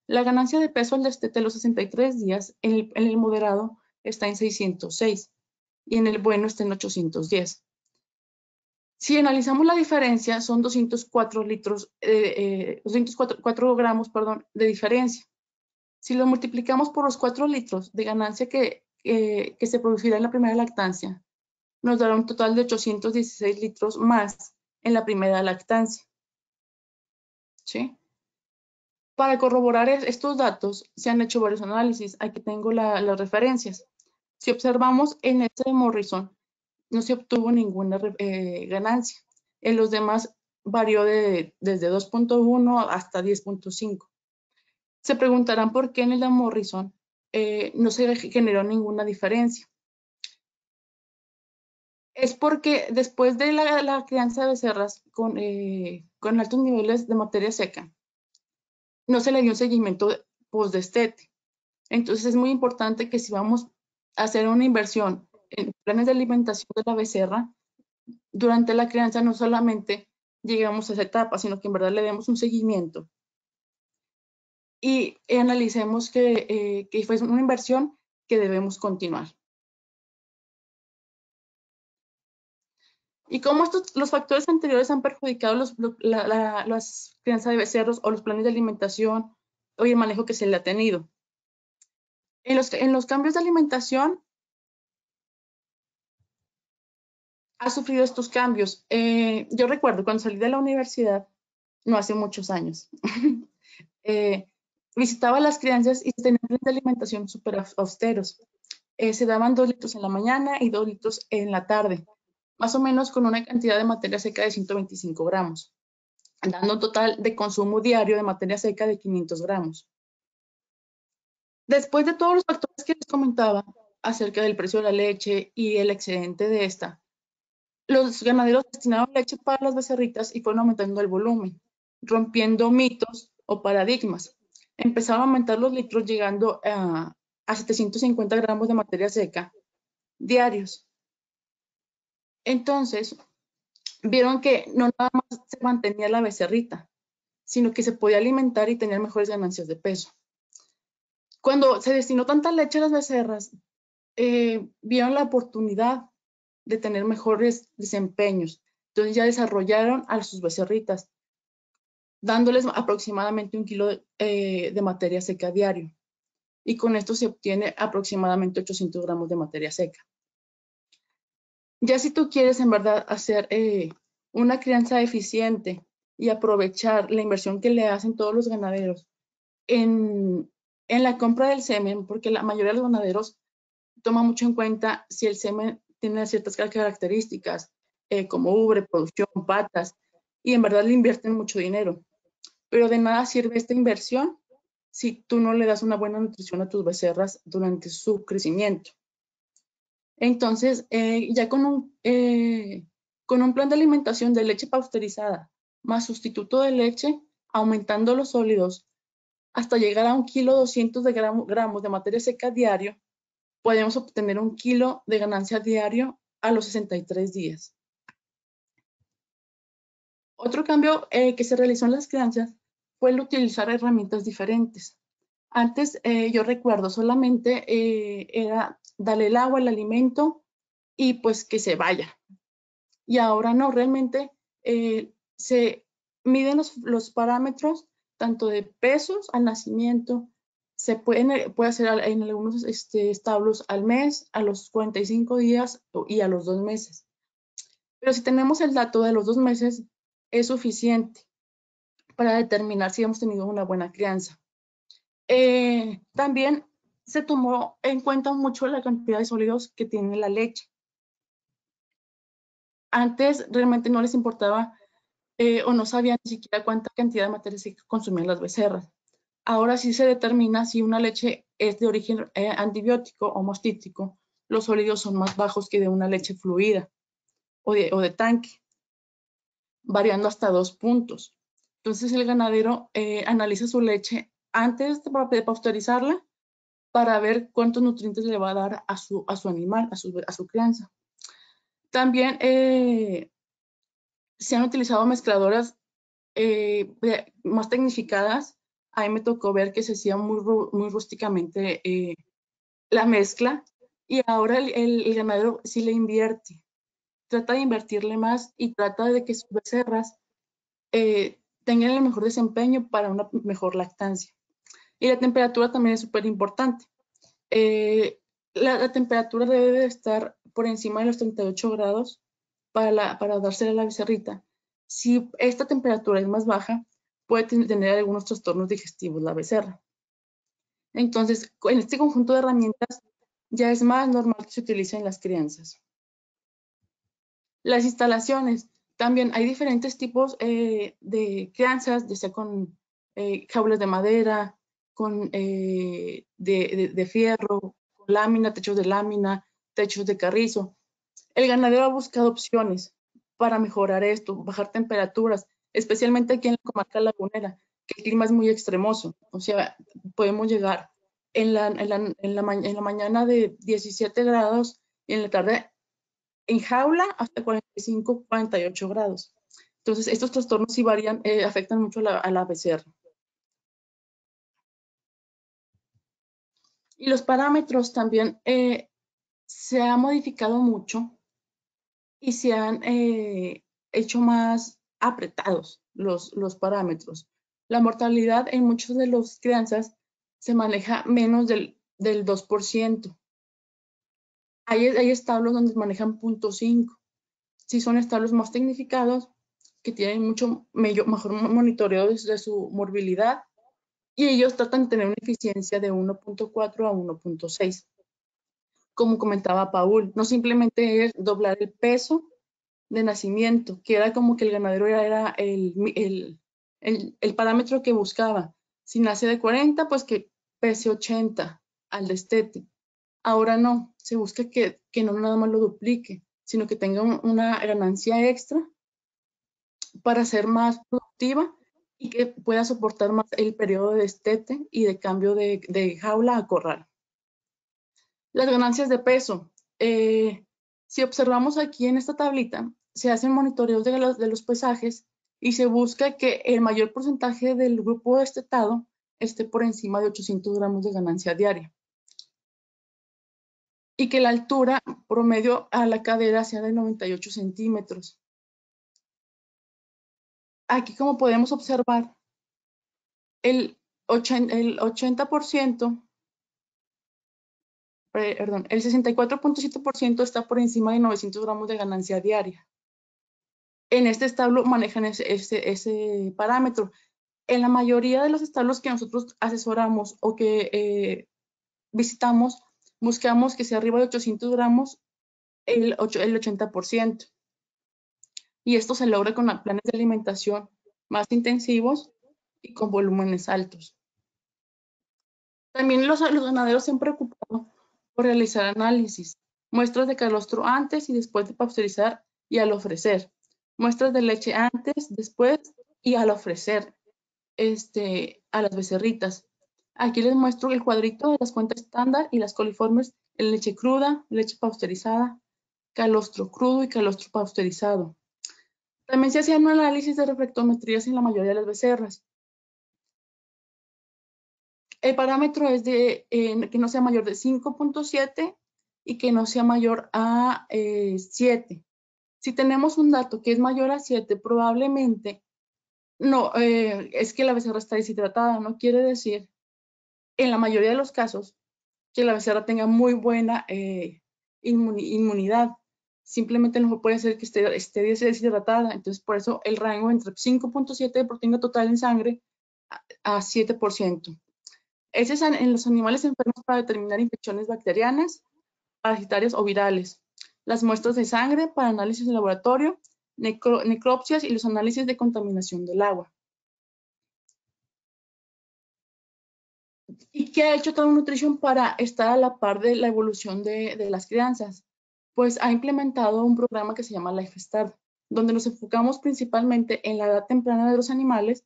La ganancia de peso al destete de los 63 días en el, moderado está en 606 y en el bueno está en 810. Si analizamos la diferencia, son 204 litros, 204 eh, eh, gramos perdón, de diferencia. Si lo multiplicamos por los 4 litros de ganancia que, eh, que se producirá en la primera lactancia, nos dará un total de 816 litros más en la primera lactancia. ¿Sí? Para corroborar estos datos, se han hecho varios análisis. Aquí tengo las referencias. Si observamos en este de Morrison, no se obtuvo ninguna eh, ganancia. En los demás varió de, desde 2.1 hasta 10.5. Se preguntarán por qué en el de Morrison eh, no se generó ninguna diferencia. Es porque después de la, crianza de becerras eh, con, altos niveles de materia seca, no se le dio un seguimiento post-destete. Entonces es muy importante que si vamos a hacer una inversión en planes de alimentación de la becerra, durante la crianza no solamente llegamos a esa etapa, sino que en verdad le demos un seguimiento. Y analicemos que eh, fue una inversión que debemos continuar. Y cómo estos, los factores anteriores han perjudicado los, la, las crianzas de becerros o los planes de alimentación o el manejo que se le ha tenido. En los, en los cambios de alimentación, ha sufrido estos cambios. Eh, yo recuerdo cuando salí de la universidad, no hace muchos años, eh, visitaba las crianzas y tenían planes de alimentación súper austeros. Eh, se daban dos litros en la mañana y dos litros en la tarde más o menos con una cantidad de materia seca de 125 gramos, dando un total de consumo diario de materia seca de 500 gramos. Después de todos los factores que les comentaba acerca del precio de la leche y el excedente de esta, los ganaderos destinaban leche para las becerritas y fueron aumentando el volumen, rompiendo mitos o paradigmas. Empezaron a aumentar los litros llegando a 750 gramos de materia seca diarios. Entonces, vieron que no nada más se mantenía la becerrita, sino que se podía alimentar y tener mejores ganancias de peso. Cuando se destinó tanta leche a las becerras, eh, vieron la oportunidad de tener mejores desempeños. Entonces ya desarrollaron a sus becerritas, dándoles aproximadamente un kilo de, eh, de materia seca diario. Y con esto se obtiene aproximadamente 800 gramos de materia seca. Ya si tú quieres en verdad hacer eh, una crianza eficiente y aprovechar la inversión que le hacen todos los ganaderos en, la compra del semen, porque la mayoría de los ganaderos toma mucho en cuenta si el semen tiene ciertas características, eh, como ubre, producción, patas, y en verdad le invierten mucho dinero. Pero de nada sirve esta inversión si tú no le das una buena nutrición a tus becerras durante su crecimiento. Entonces, eh, ya con un, eh, con un plan de alimentación de leche pasteurizada más sustituto de leche, aumentando los sólidos hasta llegar a un kilo 200 de gramos de materia seca diario, podemos obtener un kilo de ganancia diario a los 63 días. Otro cambio eh, que se realizó en las crianzas fue el utilizar herramientas diferentes. Antes, yo recuerdo, solamente era dale el agua, el alimento y pues que se vaya. Y ahora no, realmente eh, se miden los, parámetros tanto de pesos al nacimiento, se pueden, puede hacer en algunos este, establos al mes, a los 45 días y a los dos meses. Pero si tenemos el dato de los dos meses, es suficiente para determinar si hemos tenido una buena crianza. Eh, también se tomó en cuenta mucho la cantidad de sólidos que tiene la leche. Antes realmente no les importaba eh, o no sabían ni siquiera cuánta cantidad de materia consumían las becerras. Ahora sí se determina si una leche es de origen eh, antibiótico o mastítico. los sólidos son más bajos que de una leche fluida o de, tanque, variando hasta dos puntos. Entonces el ganadero eh, analiza su leche antes de, de pasteurizarla para ver cuántos nutrientes le va a dar a su, a su animal, a su, a su crianza. También eh, se han utilizado mezcladoras eh, más tecnificadas. Ahí me tocó ver que se hacía muy, muy rústicamente eh, la mezcla y ahora el, el, ganadero sí le invierte. Trata de invertirle más y trata de que sus becerras tengan el mejor desempeño para una mejor lactancia. Y la temperatura también es súper importante. Eh, la, temperatura debe de estar por encima de los 38 grados para, dársela a la becerrita. Si esta temperatura es más baja, puede tener algunos trastornos digestivos la becerra. Entonces, en este conjunto de herramientas ya es más normal que se utilicen las crianzas. Las instalaciones. También hay diferentes tipos eh, de crianzas, ya sea con eh, jaulas de madera, con, eh, de, de, fierro, lámina, techos de lámina, techos de carrizo. El ganadero ha buscado opciones para mejorar esto, bajar temperaturas, especialmente aquí en la comarca lagunera, que el clima es muy extremoso. O sea, podemos llegar en la, en la, en la, mañana de 17 grados y en la tarde en jaula hasta 45, 48 grados. Entonces, estos trastornos sí varían, eh, afectan mucho a la, a la becerra. Y los parámetros también eh, se ha modificado mucho y se han eh, hecho más apretados los, los parámetros. La mortalidad en muchos de los crianzas se maneja menos del, del 2%. Hay, hay, establos donde manejan 0.5. Si son establos más tecnificados, que tienen mucho mejor monitoreo de su morbilidad, y ellos tratan de tener una eficiencia de 1.4 a 1.6. Como comentaba Paul, no simplemente es doblar el peso de nacimiento, que era como que el ganadero era, el, el, el, el parámetro que buscaba. Si nace de 40, pues que pese 80 al destete. Ahora no, se busca que, que no nada más lo duplique, sino que tenga una ganancia extra para ser más productiva y que pueda soportar más el periodo de estete y de cambio de, jaula a corral. Las ganancias de peso. Eh, si observamos aquí en esta tablita, se hacen monitoreos de los, pesajes y se busca que el mayor porcentaje del grupo estetado esté por encima de 800 gramos de ganancia diaria y que la altura promedio a la cadera sea de 98 centímetros aquí como podemos observar, el 80%, el 80% perdón, el 64.7% está por encima de 900 gramos de ganancia diaria. En este establo manejan ese, parámetro. En la mayoría de los establos que nosotros asesoramos o que eh, visitamos, buscamos que sea arriba de 800 gramos el, el 80% y esto se logra con planes de alimentación más intensivos y con volúmenes altos. También los, ganaderos se han preocupado por realizar análisis, muestras de calostro antes y después de pasteurizar y al ofrecer, muestras de leche antes, después y al ofrecer este, a las becerritas. Aquí les muestro el cuadrito de las cuentas estándar y las coliformes en leche cruda, leche pasteurizada, calostro crudo y calostro pasteurizado. También se un análisis de reflectometrías en la mayoría de las becerras. El parámetro es de que no sea mayor de 5.7 y que no sea mayor a 7. Eh, si tenemos un dato que es mayor a 7, probablemente no, eh, es que la becerra está deshidratada, no quiere decir, en la mayoría de los casos, que la becerra tenga muy buena eh, inmunidad simplemente no puede ser que esté, esté deshidratada. Entonces, por eso el rango entre 5.7 de proteína total en sangre a 7%. Ese es en los animales enfermos para determinar infecciones bacterianas, parasitarias o virales. Las muestras de sangre para análisis de laboratorio, necropsias y los análisis de contaminación del agua. ¿Y qué ha hecho Town Nutrition para estar a la par de la evolución de las crianzas? pues ha implementado un programa que se llama Life Start, donde nos enfocamos principalmente en la edad temprana de los animales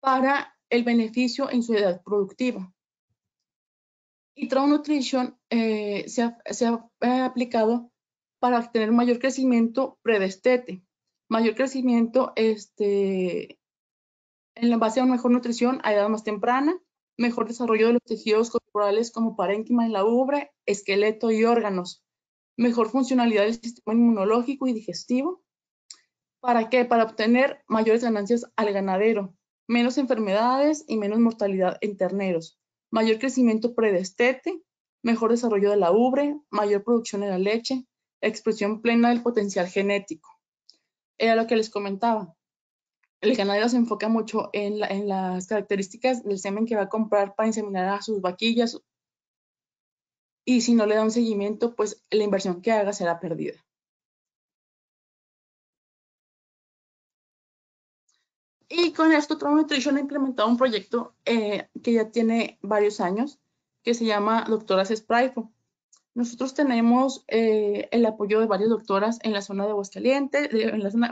para el beneficio en su edad productiva. Y Trout Nutrition eh, se, ha, eh, aplicado para obtener mayor crecimiento predestete, mayor crecimiento este, en la base a una mejor nutrición a edad más temprana, mejor desarrollo de los tejidos corporales como parénquima en la ubre, esqueleto y órganos, mejor funcionalidad del sistema inmunológico y digestivo. ¿Para qué? Para obtener mayores ganancias al ganadero, menos enfermedades y menos mortalidad en terneros, mayor crecimiento predestete, mejor desarrollo de la ubre, mayor producción de la leche, expresión plena del potencial genético. Era lo que les comentaba. El ganadero se enfoca mucho en, en las características del semen que va a comprar para inseminar a sus vaquillas y si no le da un seguimiento, pues la inversión que haga será perdida. Y con esto, Trauma Nutrition ha implementado un proyecto eh, que ya tiene varios años, que se llama Doctoras Spryfo. Nosotros tenemos eh, el apoyo de varias doctoras en la zona de Aguascalientes,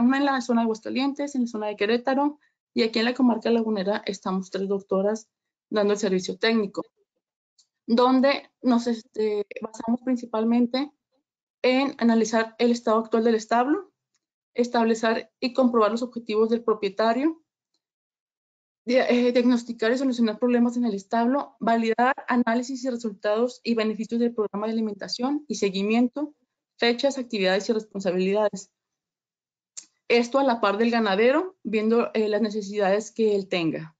una en la zona de Aguascalientes, en la zona de Querétaro, y aquí en la comarca lagunera estamos tres doctoras dando el servicio técnico donde nos este, basamos principalmente en analizar el estado actual del establo, establecer y comprobar los objetivos del propietario, eh, diagnosticar y solucionar problemas en el establo, validar análisis y resultados y beneficios del programa de alimentación y seguimiento, fechas, actividades y responsabilidades. Esto a la par del ganadero, viendo eh, las necesidades que él tenga.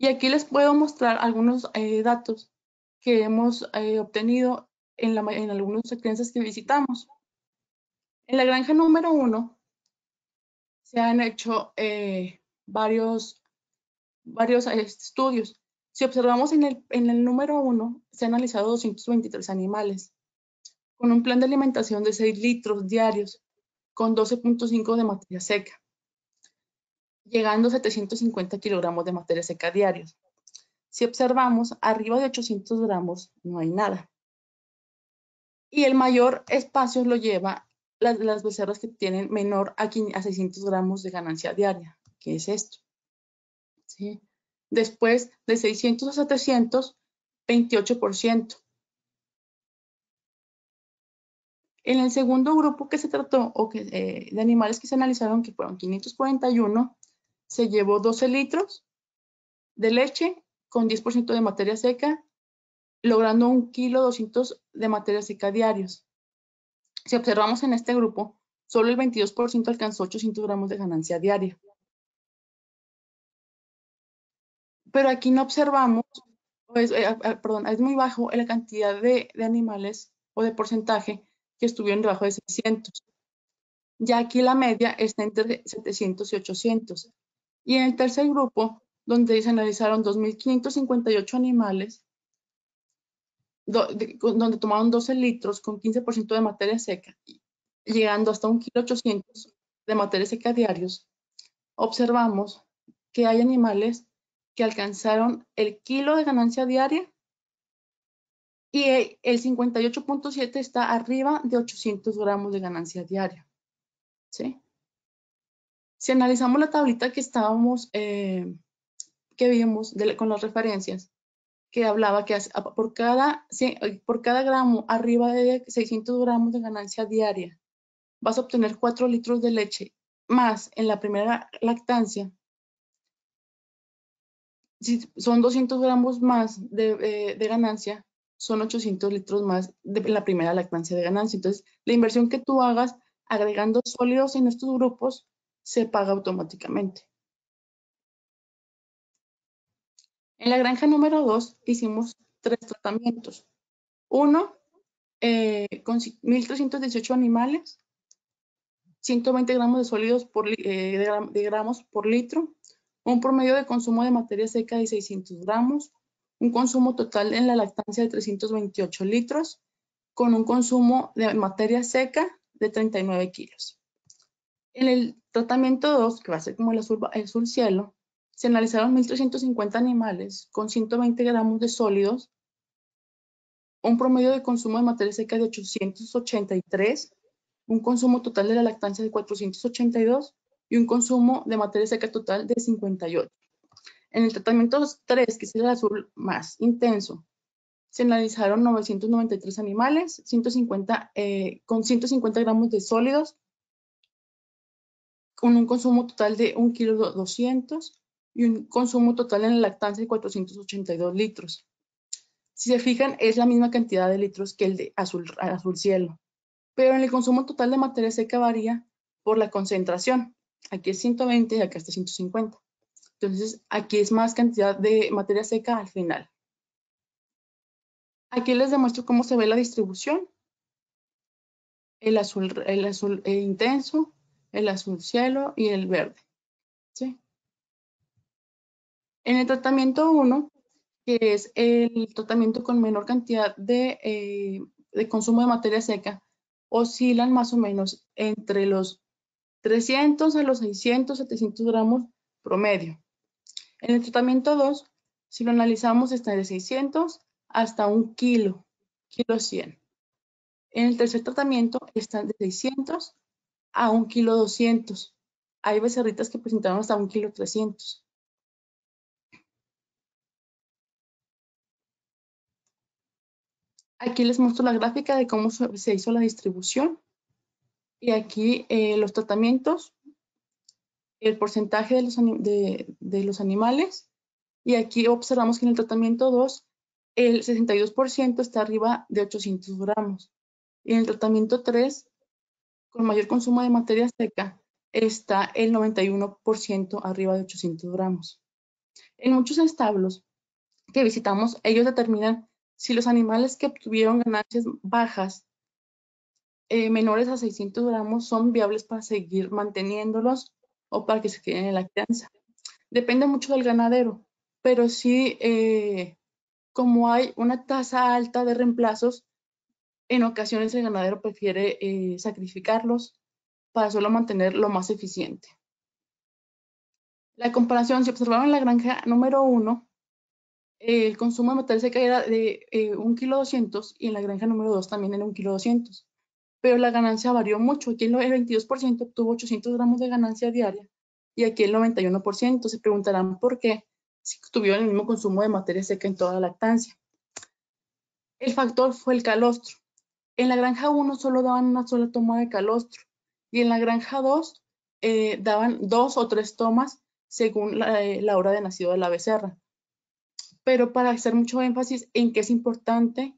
Y aquí les puedo mostrar algunos eh, datos que hemos eh, obtenido en, en algunas secuencias que visitamos. En la granja número uno se han hecho eh, varios, varios estudios. Si observamos en el, en el número uno, se han analizado 223 animales con un plan de alimentación de 6 litros diarios con 12.5 de materia seca llegando a 750 kilogramos de materia seca diarios. Si observamos, arriba de 800 gramos no hay nada. Y el mayor espacio lo lleva las, becerras que tienen menor a, 600 gramos de ganancia diaria, que es esto. Después, de 600 a 700, 28%. En el segundo grupo que se trató, o eh, de animales que se analizaron, que fueron 541, se llevó 12 litros de leche con 10% de materia seca, logrando un kilo 200 de materia seca diarios. Si observamos en este grupo, solo el 22% alcanzó 800 gramos de ganancia diaria. Pero aquí no observamos, eh, ah, ah, perdón, es muy bajo la cantidad de, de animales o de porcentaje que estuvieron debajo de 600. Ya aquí la media está entre 700 y 800. Y en el tercer grupo, donde se analizaron 2.558 animales, donde tomaron 12 litros con 15% de materia seca, llegando hasta 1.800 de materia seca diarios, observamos que hay animales que alcanzaron el kilo de ganancia diaria y el 58.7 está arriba de 800 gramos de ganancia diaria. ¿sí? Si analizamos la tablita que estábamos, eh, que vimos con las referencias, que hablaba que por cada, eh, por cada gramo arriba de 600 gramos de ganancia diaria, vas a obtener 4 litros de leche más en la primera lactancia. Si son 200 gramos más de, eh, ganancia, son 800 litros más de la primera lactancia de ganancia. Entonces, la inversión que tú hagas agregando sólidos en estos grupos se paga automáticamente. En la granja número 2 hicimos tres tratamientos. Uno, eh, con 1.318 animales, 120 gramos de sólidos por, eh, gramos por litro, un promedio de consumo de materia seca de 600 gramos, un consumo total en la lactancia de 328 litros, con un consumo de materia seca de 39 kilos. En el tratamiento 2, que va a ser como el azul, cielo, se analizaron 1.350 animales con 120 gramos de sólidos, un promedio de consumo de materia seca de 883, un consumo total de la lactancia de 482 y un consumo de materia seca total de 58. En el tratamiento 3, que es el azul más intenso, se analizaron 993 animales 150, eh, con 150 gramos de sólidos, con un consumo total de 1 kilo 200 y un consumo total en lactancia de 482 litros. Si se fijan, es la misma cantidad de litros que el de azul, azul cielo, pero en el consumo total de materia seca varía por la concentración. Aquí es 120 y acá está 150. Entonces, aquí es más cantidad de materia seca al final. Aquí les demuestro cómo se ve la distribución. El azul, el azul eh, intenso el azul cielo y el verde. En el tratamiento 1, que es el tratamiento con menor cantidad eh, de, consumo de materia seca, oscilan más o menos entre los 300 a los 600, 700 gramos promedio. En el tratamiento 2, si lo analizamos, está de 600 hasta un kilo, kilo 100. En el tercer tratamiento están de 600 a un kilo 200. Hay becerritas que presentaron hasta un kilo 300. Aquí les muestro la gráfica de cómo se hizo la distribución. Y aquí eh, los tratamientos, el porcentaje de los, de, los, animales. Y aquí observamos que en el tratamiento 2, el 62% está arriba de 800 gramos. Y en el tratamiento 3, con mayor consumo de materia seca está el 91% arriba de 800 gramos. En muchos establos que visitamos, ellos determinan si los animales que obtuvieron ganancias bajas, eh, menores a 600 gramos, son viables para seguir manteniéndolos o para que se queden en la crianza. Depende mucho del ganadero, pero sí, eh, como hay una tasa alta de reemplazos, en ocasiones el ganadero prefiere eh, sacrificarlos para solo mantener lo más eficiente. La comparación, si observamos en la granja número 1, el consumo de materia seca era de eh, 1,2 kg y en la granja número 2 también era 1,2 kg. Pero la ganancia varió mucho. Aquí el 22% obtuvo 800 gramos de ganancia diaria y aquí el 91%. Se preguntarán por qué si tuvieron el mismo consumo de materia seca en toda la lactancia. El factor fue el calostro. En la granja 1 solo daban una sola toma de calostro y en la granja 2 eh, daban dos o tres tomas según eh, la, hora de nacido de la becerra. Pero para hacer mucho énfasis en que es importante,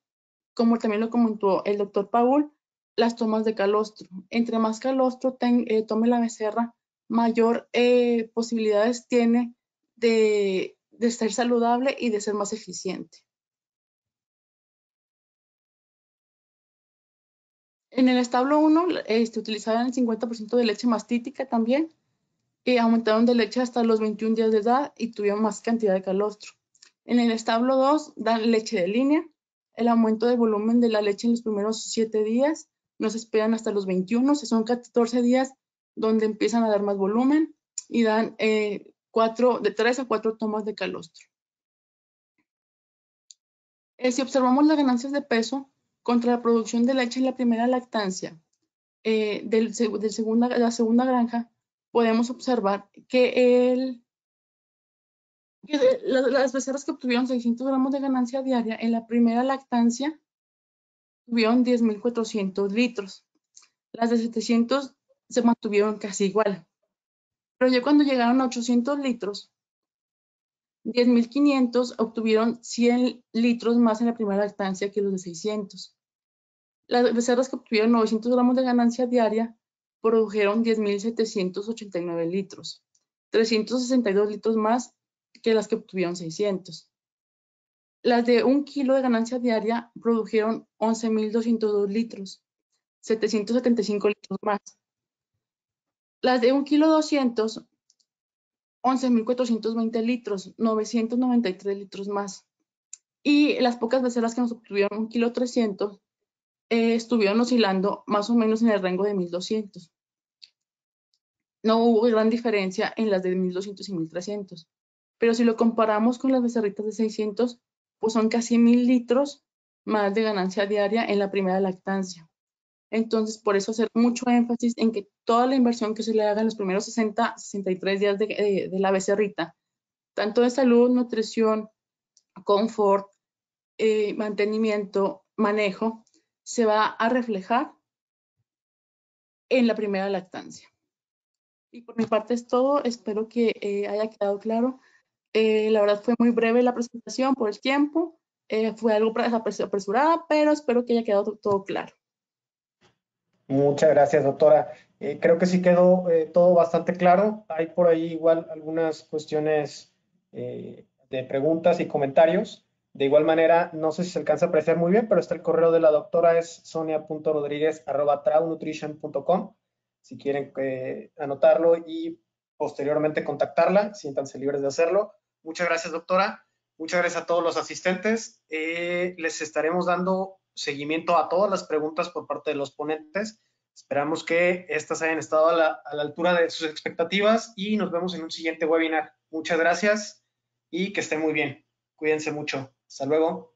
como también lo comentó el doctor Paul, las tomas de calostro. Entre más calostro eh, tome la becerra, mayor posibilidades tiene de, de ser saludable y de ser más eficiente. En el establo 1 se este, utilizaban el 50% de leche mastítica también, y aumentaron de leche hasta los 21 días de edad y tuvieron más cantidad de calostro. En el establo 2 dan leche de línea. El aumento de volumen de la leche en los primeros 7 días no se esperan hasta los 21, son 14 días donde empiezan a dar más volumen y dan eh, cuatro, de 3 a 4 tomas de calostro. Eh, si observamos las ganancias de peso, contra la producción de leche en la primera lactancia de eh, del, la segunda granja, podemos observar que, las becerras que obtuvieron 600 gramos de ganancia diaria en la primera lactancia tuvieron 10.400 litros. Las de 700 se mantuvieron casi igual. Pero ya cuando llegaron a 800 litros, 10.500 obtuvieron 100 litros más en la primera lactancia que los de 600. Las becerras que obtuvieron 900 gramos de ganancia diaria produjeron 10.789 litros, 362 litros más que las que obtuvieron 600. Las de un kilo de ganancia diaria produjeron 11.202 litros, 775 litros más. Las de un kilo 200, 11.420 litros, 993 litros más. Y las pocas becerras que nos obtuvieron un kilo 300 eh, estuvieron oscilando más o menos en el rango de 1200. No hubo gran diferencia en las de 1200 y 1300. Pero si lo comparamos con las becerritas de 600, pues son casi 1000 litros más de ganancia diaria en la primera lactancia. Entonces, por eso hacer mucho énfasis en que toda la inversión que se le haga en los primeros 60, 63 días eh, de, la becerrita, tanto de salud, nutrición, confort, eh, mantenimiento, manejo, se va a reflejar en la primera lactancia. Y por mi parte es todo, espero que eh, haya quedado claro. Eh, la verdad fue muy breve la presentación por el tiempo, eh, fue algo apresurada, pero espero que haya quedado todo claro. Muchas gracias, doctora. creo que sí quedó todo bastante claro. Hay por ahí igual algunas cuestiones de preguntas y comentarios. De igual manera, no sé si se alcanza a apreciar muy bien, pero está el correo de la doctora, es sonia.rodríguez.traunutrition.com. Si quieren eh, anotarlo y posteriormente contactarla, siéntanse libres de hacerlo. Muchas gracias, doctora. Muchas gracias a todos los asistentes. Eh, les estaremos dando seguimiento a todas las preguntas por parte de los ponentes. Esperamos que estas hayan estado a la altura de sus expectativas y nos vemos en un siguiente webinar. Muchas gracias y que estén muy bien. Cuídense mucho. Hasta luego.